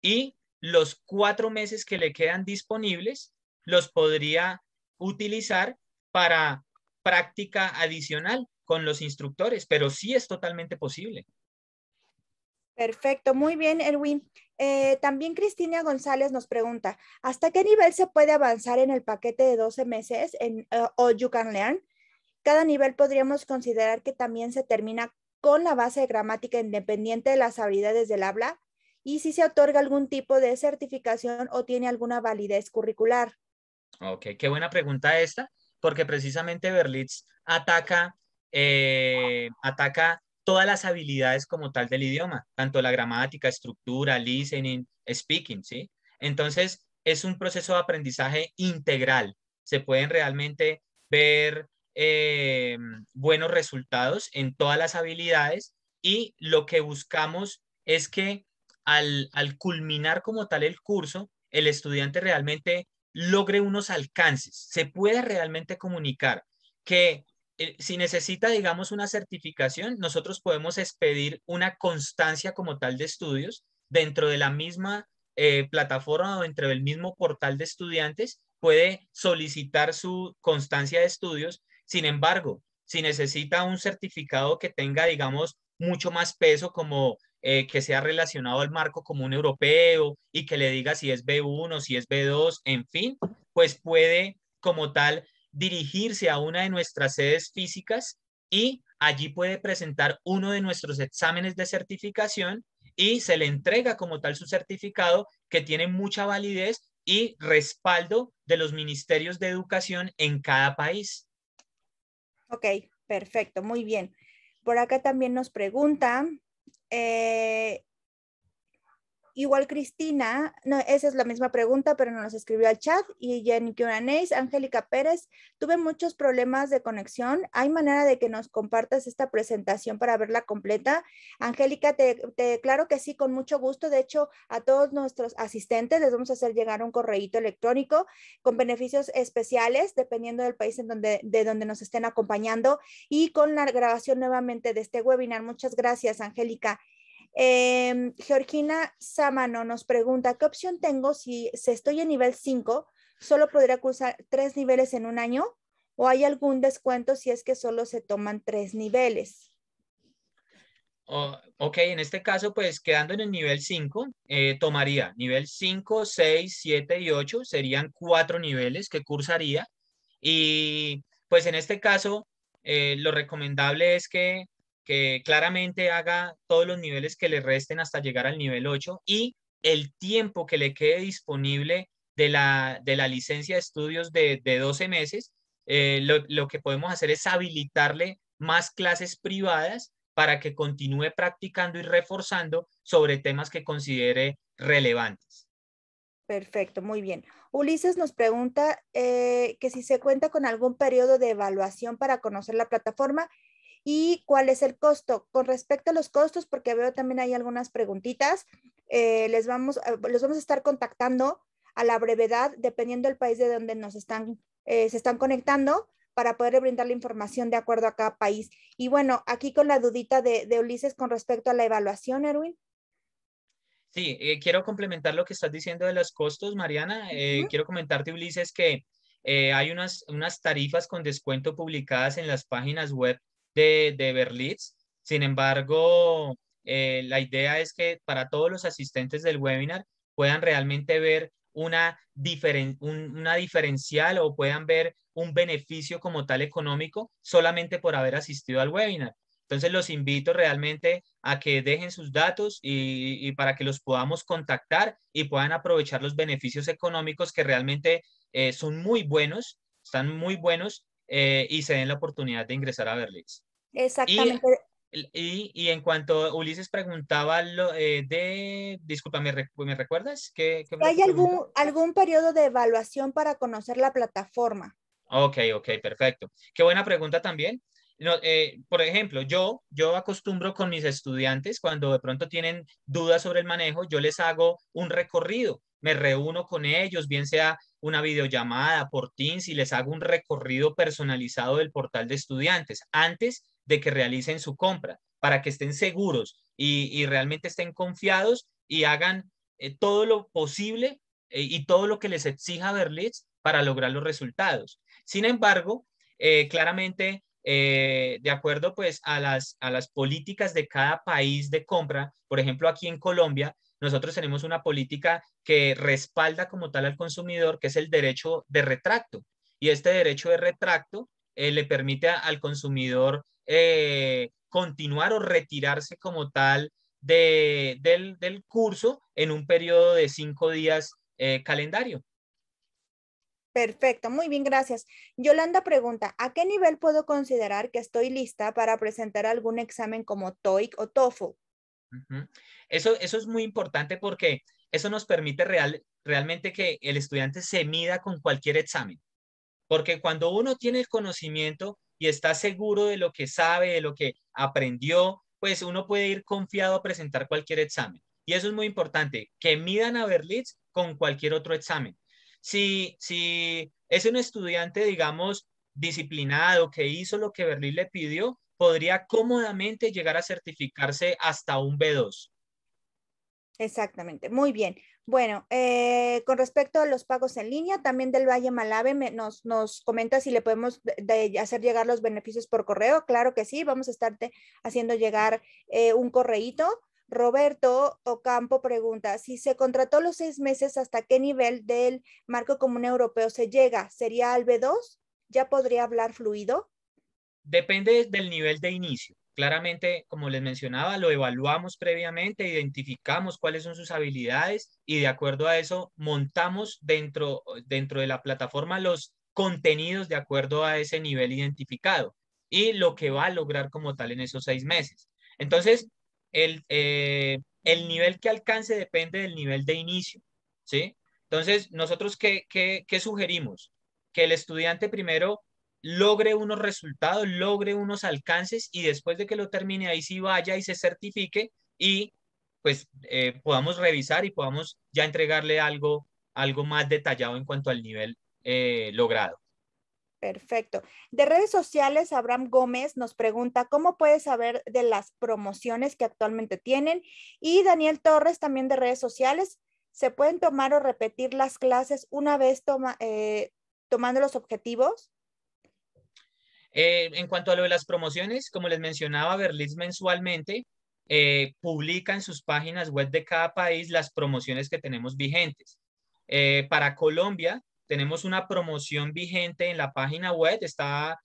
y los cuatro meses que le quedan disponibles los podría utilizar para práctica adicional con los instructores, pero sí es totalmente posible. Perfecto, muy bien, Erwin. Eh, también Cristina González nos pregunta, ¿hasta qué nivel se puede avanzar en el paquete de 12 meses en eh, All You Can Learn? Cada nivel podríamos considerar que también se termina con la base de gramática independiente de las habilidades del habla y si se otorga algún tipo de certificación o tiene alguna validez curricular. Ok, qué buena pregunta esta porque precisamente Berlitz ataca, eh, ataca todas las habilidades como tal del idioma, tanto la gramática, estructura, listening, speaking, ¿sí? Entonces, es un proceso de aprendizaje integral. Se pueden realmente ver eh, buenos resultados en todas las habilidades y lo que buscamos es que al culminar como tal el curso, el estudiante realmente logre unos alcances, se puede realmente comunicar que eh, si necesita, digamos, una certificación, nosotros podemos expedir una constancia como tal de estudios dentro de la misma eh, plataforma o dentro del mismo portal de estudiantes, puede solicitar su constancia de estudios. Sin embargo, si necesita un certificado que tenga, digamos, mucho más peso como eh, que sea relacionado al marco común europeo y que le diga si es B1, si es B2, en fin, pues puede como tal dirigirse a una de nuestras sedes físicas y allí puede presentar uno de nuestros exámenes de certificación y se le entrega como tal su certificado que tiene mucha validez y respaldo de los ministerios de educación en cada país. Ok, perfecto, muy bien. Por acá también nos preguntan 诶。igual Cristina, no, esa es la misma pregunta, pero no nos escribió al chat. Y Jenny Curanés, Angélica Pérez, tuve muchos problemas de conexión. ¿Hay manera de que nos compartas esta presentación para verla completa? Angélica, te, declaro que sí, con mucho gusto. De hecho, a todos nuestros asistentes les vamos a hacer llegar un correíto electrónico con beneficios especiales, dependiendo del país en donde, de donde nos estén acompañando, y con la grabación nuevamente de este webinar. Muchas gracias, Angélica. Em, Georgina Samano nos pregunta, ¿qué opción tengo si, estoy en nivel 5? ¿Solo podría cursar tres niveles en un año? ¿O hay algún descuento si es que solo se toman tres niveles? Oh, ok, en este caso, pues quedando en el nivel 5, eh, tomaría nivel 5, 6, 7 y 8, serían cuatro niveles que cursaría. Y pues en este caso, eh, lo recomendable es que que claramente haga todos los niveles que le resten hasta llegar al nivel 8 y el tiempo que le quede disponible de la, licencia de estudios de, de 12 meses, eh, lo, que podemos hacer es habilitarle más clases privadas para que continúe practicando y reforzando sobre temas que considere relevantes. Perfecto, muy bien. Ulises nos pregunta eh, que si se cuenta con algún periodo de evaluación para conocer la plataforma y cuál es el costo. Con respecto a los costos, porque veo también hay algunas preguntitas, eh, les vamos, eh, los vamos a estar contactando a la brevedad, dependiendo del país de donde nos están, eh, se están conectando, para poder brindar la información de acuerdo a cada país. Y bueno, aquí con la dudita de, Ulises con respecto a la evaluación, Erwin. Sí, quiero complementar lo que estás diciendo de los costos, Mariana. Quiero comentarte, Ulises, que hay unas, unas tarifas con descuento publicadas en las páginas web de, Berlitz. Sin embargo, eh, la idea es que para todos los asistentes del webinar puedan realmente ver una, una diferencial o puedan ver un beneficio como tal económico solamente por haber asistido al webinar. Entonces los invito realmente a que dejen sus datos y, para que los podamos contactar y puedan aprovechar los beneficios económicos que realmente eh, son muy buenos, están muy buenos eh, y se den la oportunidad de ingresar a Berlitz. Exactamente. Y, en cuanto Ulises preguntaba lo, eh, de, disculpa, ¿me, recuerdas? ¿Qué, qué hay algún, algún periodo de evaluación para conocer la plataforma? Ok, ok, perfecto. Qué buena pregunta también. Eh, por ejemplo, yo, yo acostumbro con mis estudiantes, cuando de pronto tienen dudas sobre el manejo, yo les hago un recorrido, me reúno con ellos, bien sea una videollamada por Teams y les hago un recorrido personalizado del portal de estudiantes. Antes de que realicen su compra, para que estén seguros y, realmente estén confiados y hagan eh, todo lo posible eh, y todo lo que les exija Berlitz para lograr los resultados. Sin embargo, eh, claramente, de acuerdo pues a las, a las políticas de cada país de compra, por ejemplo, aquí en Colombia, nosotros tenemos una política que respalda como tal al consumidor, que es el derecho de retracto. Y este derecho de retracto le permite al consumidor eh, continuar o retirarse como tal de, del, curso en un periodo de cinco días eh, calendario. Perfecto, muy bien, gracias. Yolanda pregunta, ¿a qué nivel puedo considerar que estoy lista para presentar algún examen como TOEIC o TOEFL? Eso, eso es muy importante porque eso nos permite real, realmente que el estudiante se mida con cualquier examen. Porque cuando uno tiene el conocimiento y está seguro de lo que sabe, de lo que aprendió, pues uno puede ir confiado a presentar cualquier examen. Y eso es muy importante, que midan a Berlitz con cualquier otro examen. Si, si es un estudiante, digamos, disciplinado, que hizo lo que Berlitz le pidió, podría cómodamente llegar a certificarse hasta un B2. Exactamente, muy bien. Bueno, eh, con respecto a los pagos en línea, también del Valle Malave nos, nos comenta si le podemos hacer llegar los beneficios por correo. Claro que sí, vamos a estarte haciendo llegar eh, un correíto. Roberto Ocampo pregunta, si se contrató los seis meses, ¿hasta qué nivel del marco común europeo se llega? ¿Sería al B2? ¿Ya podría hablar fluido? Depende del nivel de inicio. Claramente, como les mencionaba, lo evaluamos previamente, identificamos cuáles son sus habilidades y de acuerdo a eso montamos dentro, dentro de la plataforma los contenidos de acuerdo a ese nivel identificado y lo que va a lograr como tal en esos seis meses. Entonces, el, eh, el nivel que alcance depende del nivel de inicio, ¿sí? Entonces, nosotros, qué, qué sugerimos? Que el estudiante primero logre unos resultados, logre unos alcances y después de que lo termine ahí sí vaya y se certifique y pues eh, podamos revisar y podamos ya entregarle algo, algo más detallado en cuanto al nivel eh, logrado. Perfecto. De redes sociales, Abraham Gómez nos pregunta cómo puede saber de las promociones que actualmente tienen. Y Daniel Torres, también de redes sociales, ¿se pueden tomar o repetir las clases una vez eh, tomando los objetivos? Eh, en cuanto a lo de las promociones, como les mencionaba, Berlitz mensualmente eh, publica en sus páginas web de cada país las promociones que tenemos vigentes. Eh, para Colombia, tenemos una promoción vigente en la página web, está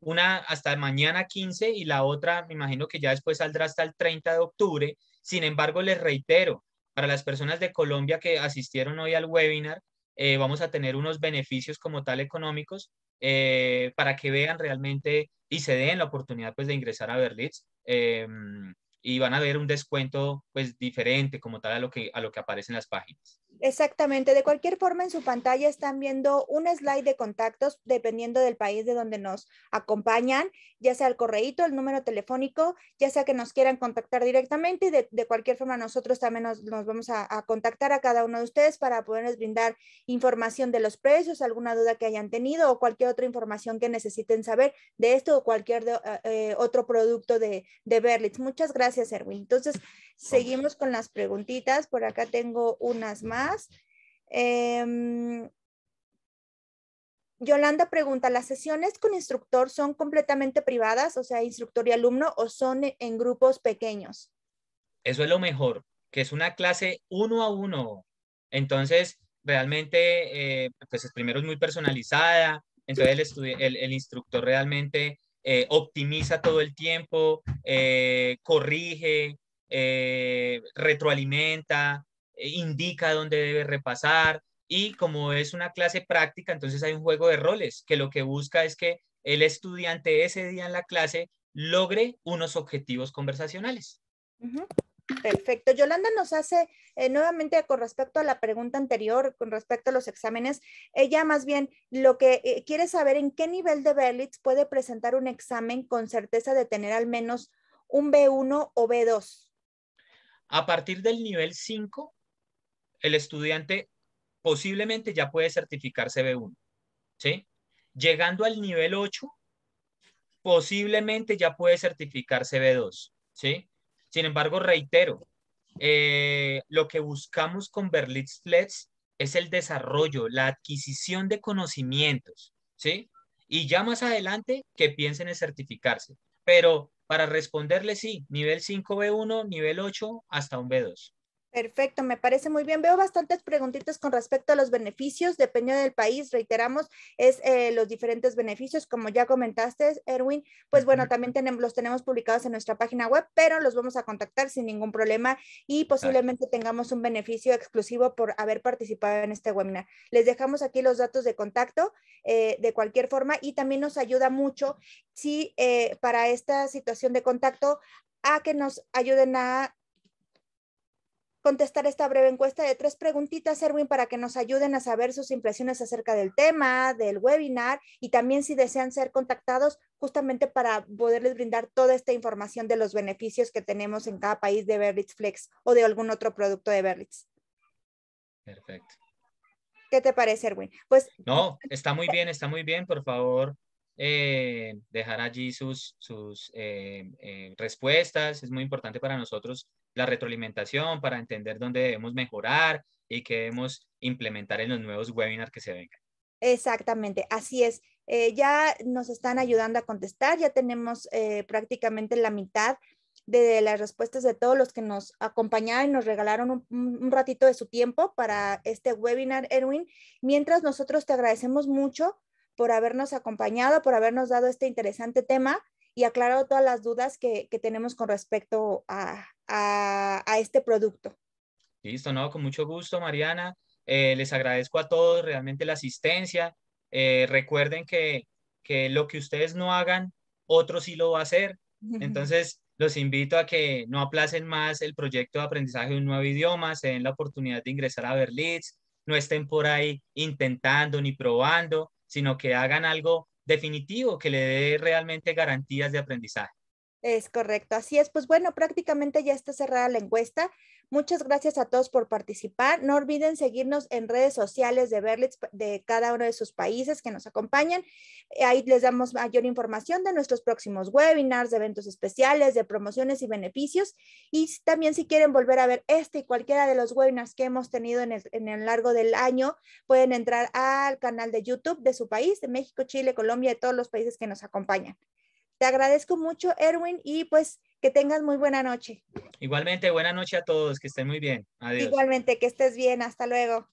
una hasta mañana 15 y la otra, me imagino que ya después saldrá hasta el 30 de octubre. Sin embargo, les reitero, para las personas de Colombia que asistieron hoy al webinar, vamos a tener unos beneficios como tal económicos. Eh, para que vean realmente y se den la oportunidad pues de ingresar a Berlitz eh, y van a ver un descuento pues diferente como tal a lo que, a lo que aparece en las páginas. Exactamente, de cualquier forma en su pantalla están viendo un slide de contactos dependiendo del país de donde nos acompañan, ya sea el correíto, el número telefónico, ya sea que nos quieran contactar directamente y de, cualquier forma nosotros también nos, vamos a, contactar a cada uno de ustedes para poderles brindar información de los precios, alguna duda que hayan tenido o cualquier otra información que necesiten saber de esto o cualquier eh, eh, otro producto de, de Berlitz. Muchas gracias, Erwin. Entonces, Seguimos con las preguntitas. Por acá tengo unas más. Em, Yolanda pregunta, ¿las sesiones con instructor son completamente privadas, o sea, instructor y alumno, o son e-, en grupos pequeños? Eso es lo mejor, que es una clase uno a uno. Entonces, realmente, eh, pues primero es muy personalizada, entonces el, instructor realmente eh, optimiza todo el tiempo, eh, corrige, eh, retroalimenta, eh, indica dónde debe repasar y como es una clase práctica, entonces hay un juego de roles que lo que busca es que el estudiante ese día en la clase logre unos objetivos conversacionales. Perfecto. Yolanda nos hace eh, nuevamente con respecto a la pregunta anterior, con respecto a los exámenes, ella más bien lo que quiere saber en qué nivel de Berlitz puede presentar un examen con certeza de tener al menos un B1 o B2. A partir del nivel 5, el estudiante posiblemente ya puede certificarse B1. ¿sí? Llegando al nivel 8, posiblemente ya puede certificarse B2. ¿sí? Sin embargo, reitero, eh, lo que buscamos con Berlitz Flex es el desarrollo, la adquisición de conocimientos. ¿sí? Y ya más adelante que piensen en certificarse. Pero para responderle sí, nivel 5 B1, nivel 8 hasta un B2. Perfecto, me parece muy bien. Veo bastantes preguntitas con respecto a los beneficios, dependiendo del país, reiteramos, es eh, los diferentes beneficios, como ya comentaste, Erwin, pues bueno, también los tenemos publicados en nuestra página web, pero los vamos a contactar sin ningún problema y posiblemente tengamos un beneficio exclusivo por haber participado en este webinar. Les dejamos aquí los datos de contacto eh, de cualquier forma y también nos ayuda mucho si eh, para esta situación de contacto a que nos ayuden a contestar esta breve encuesta de tres preguntitas, Erwin, para que nos ayuden a saber sus impresiones acerca del tema, del webinar y también si desean ser contactados justamente para poderles brindar toda esta información de los beneficios que tenemos en cada país de Berlitz Flex o de algún otro producto de Berlitz. Perfecto. ¿Qué te parece, Erwin? Pues no, está muy bien, está muy bien. Por favor, eh, dejar allí sus, sus eh, eh, respuestas. Es muy importante para nosotros la retroalimentación para entender dónde debemos mejorar y qué debemos implementar en los nuevos webinars que se vengan. Exactamente, así es. Eh, ya nos están ayudando a contestar, ya tenemos eh, prácticamente la mitad de las respuestas de todos los que nos acompañaron y nos regalaron un, un, ratito de su tiempo para este webinar, Erwin. Mientras nosotros te agradecemos mucho por habernos acompañado, por habernos dado este interesante tema y aclarado todas las dudas que, que tenemos con respecto a, a, este producto. Listo, no, con mucho gusto, Mariana. Eh, les agradezco a todos realmente la asistencia. Eh, recuerden que, que lo que ustedes no hagan, otro sí lo va a hacer. Entonces, los invito a que no aplacen más el proyecto de aprendizaje de un nuevo idioma, se den la oportunidad de ingresar a Berlitz, no estén por ahí intentando ni probando, sino que hagan algo definitivo que le dé realmente garantías de aprendizaje. Es correcto, así es. Pues bueno, prácticamente ya está cerrada la encuesta. Muchas gracias a todos por participar. No olviden seguirnos en redes sociales de Berlitz de cada uno de sus países que nos acompañan. Eh, ahí les damos mayor información de nuestros próximos webinars, de eventos especiales, de promociones y beneficios. Y también si quieren volver a ver este y cualquiera de los webinars que hemos tenido en el, en el largo del año, pueden entrar al canal de YouTube de su país, de México, Chile, Colombia y todos los países que nos acompañan. Te agradezco mucho, Erwin, y pues que tengas muy buena noche. Igualmente, buena noche a todos, que estén muy bien. Igualmente, que estés bien, hasta luego.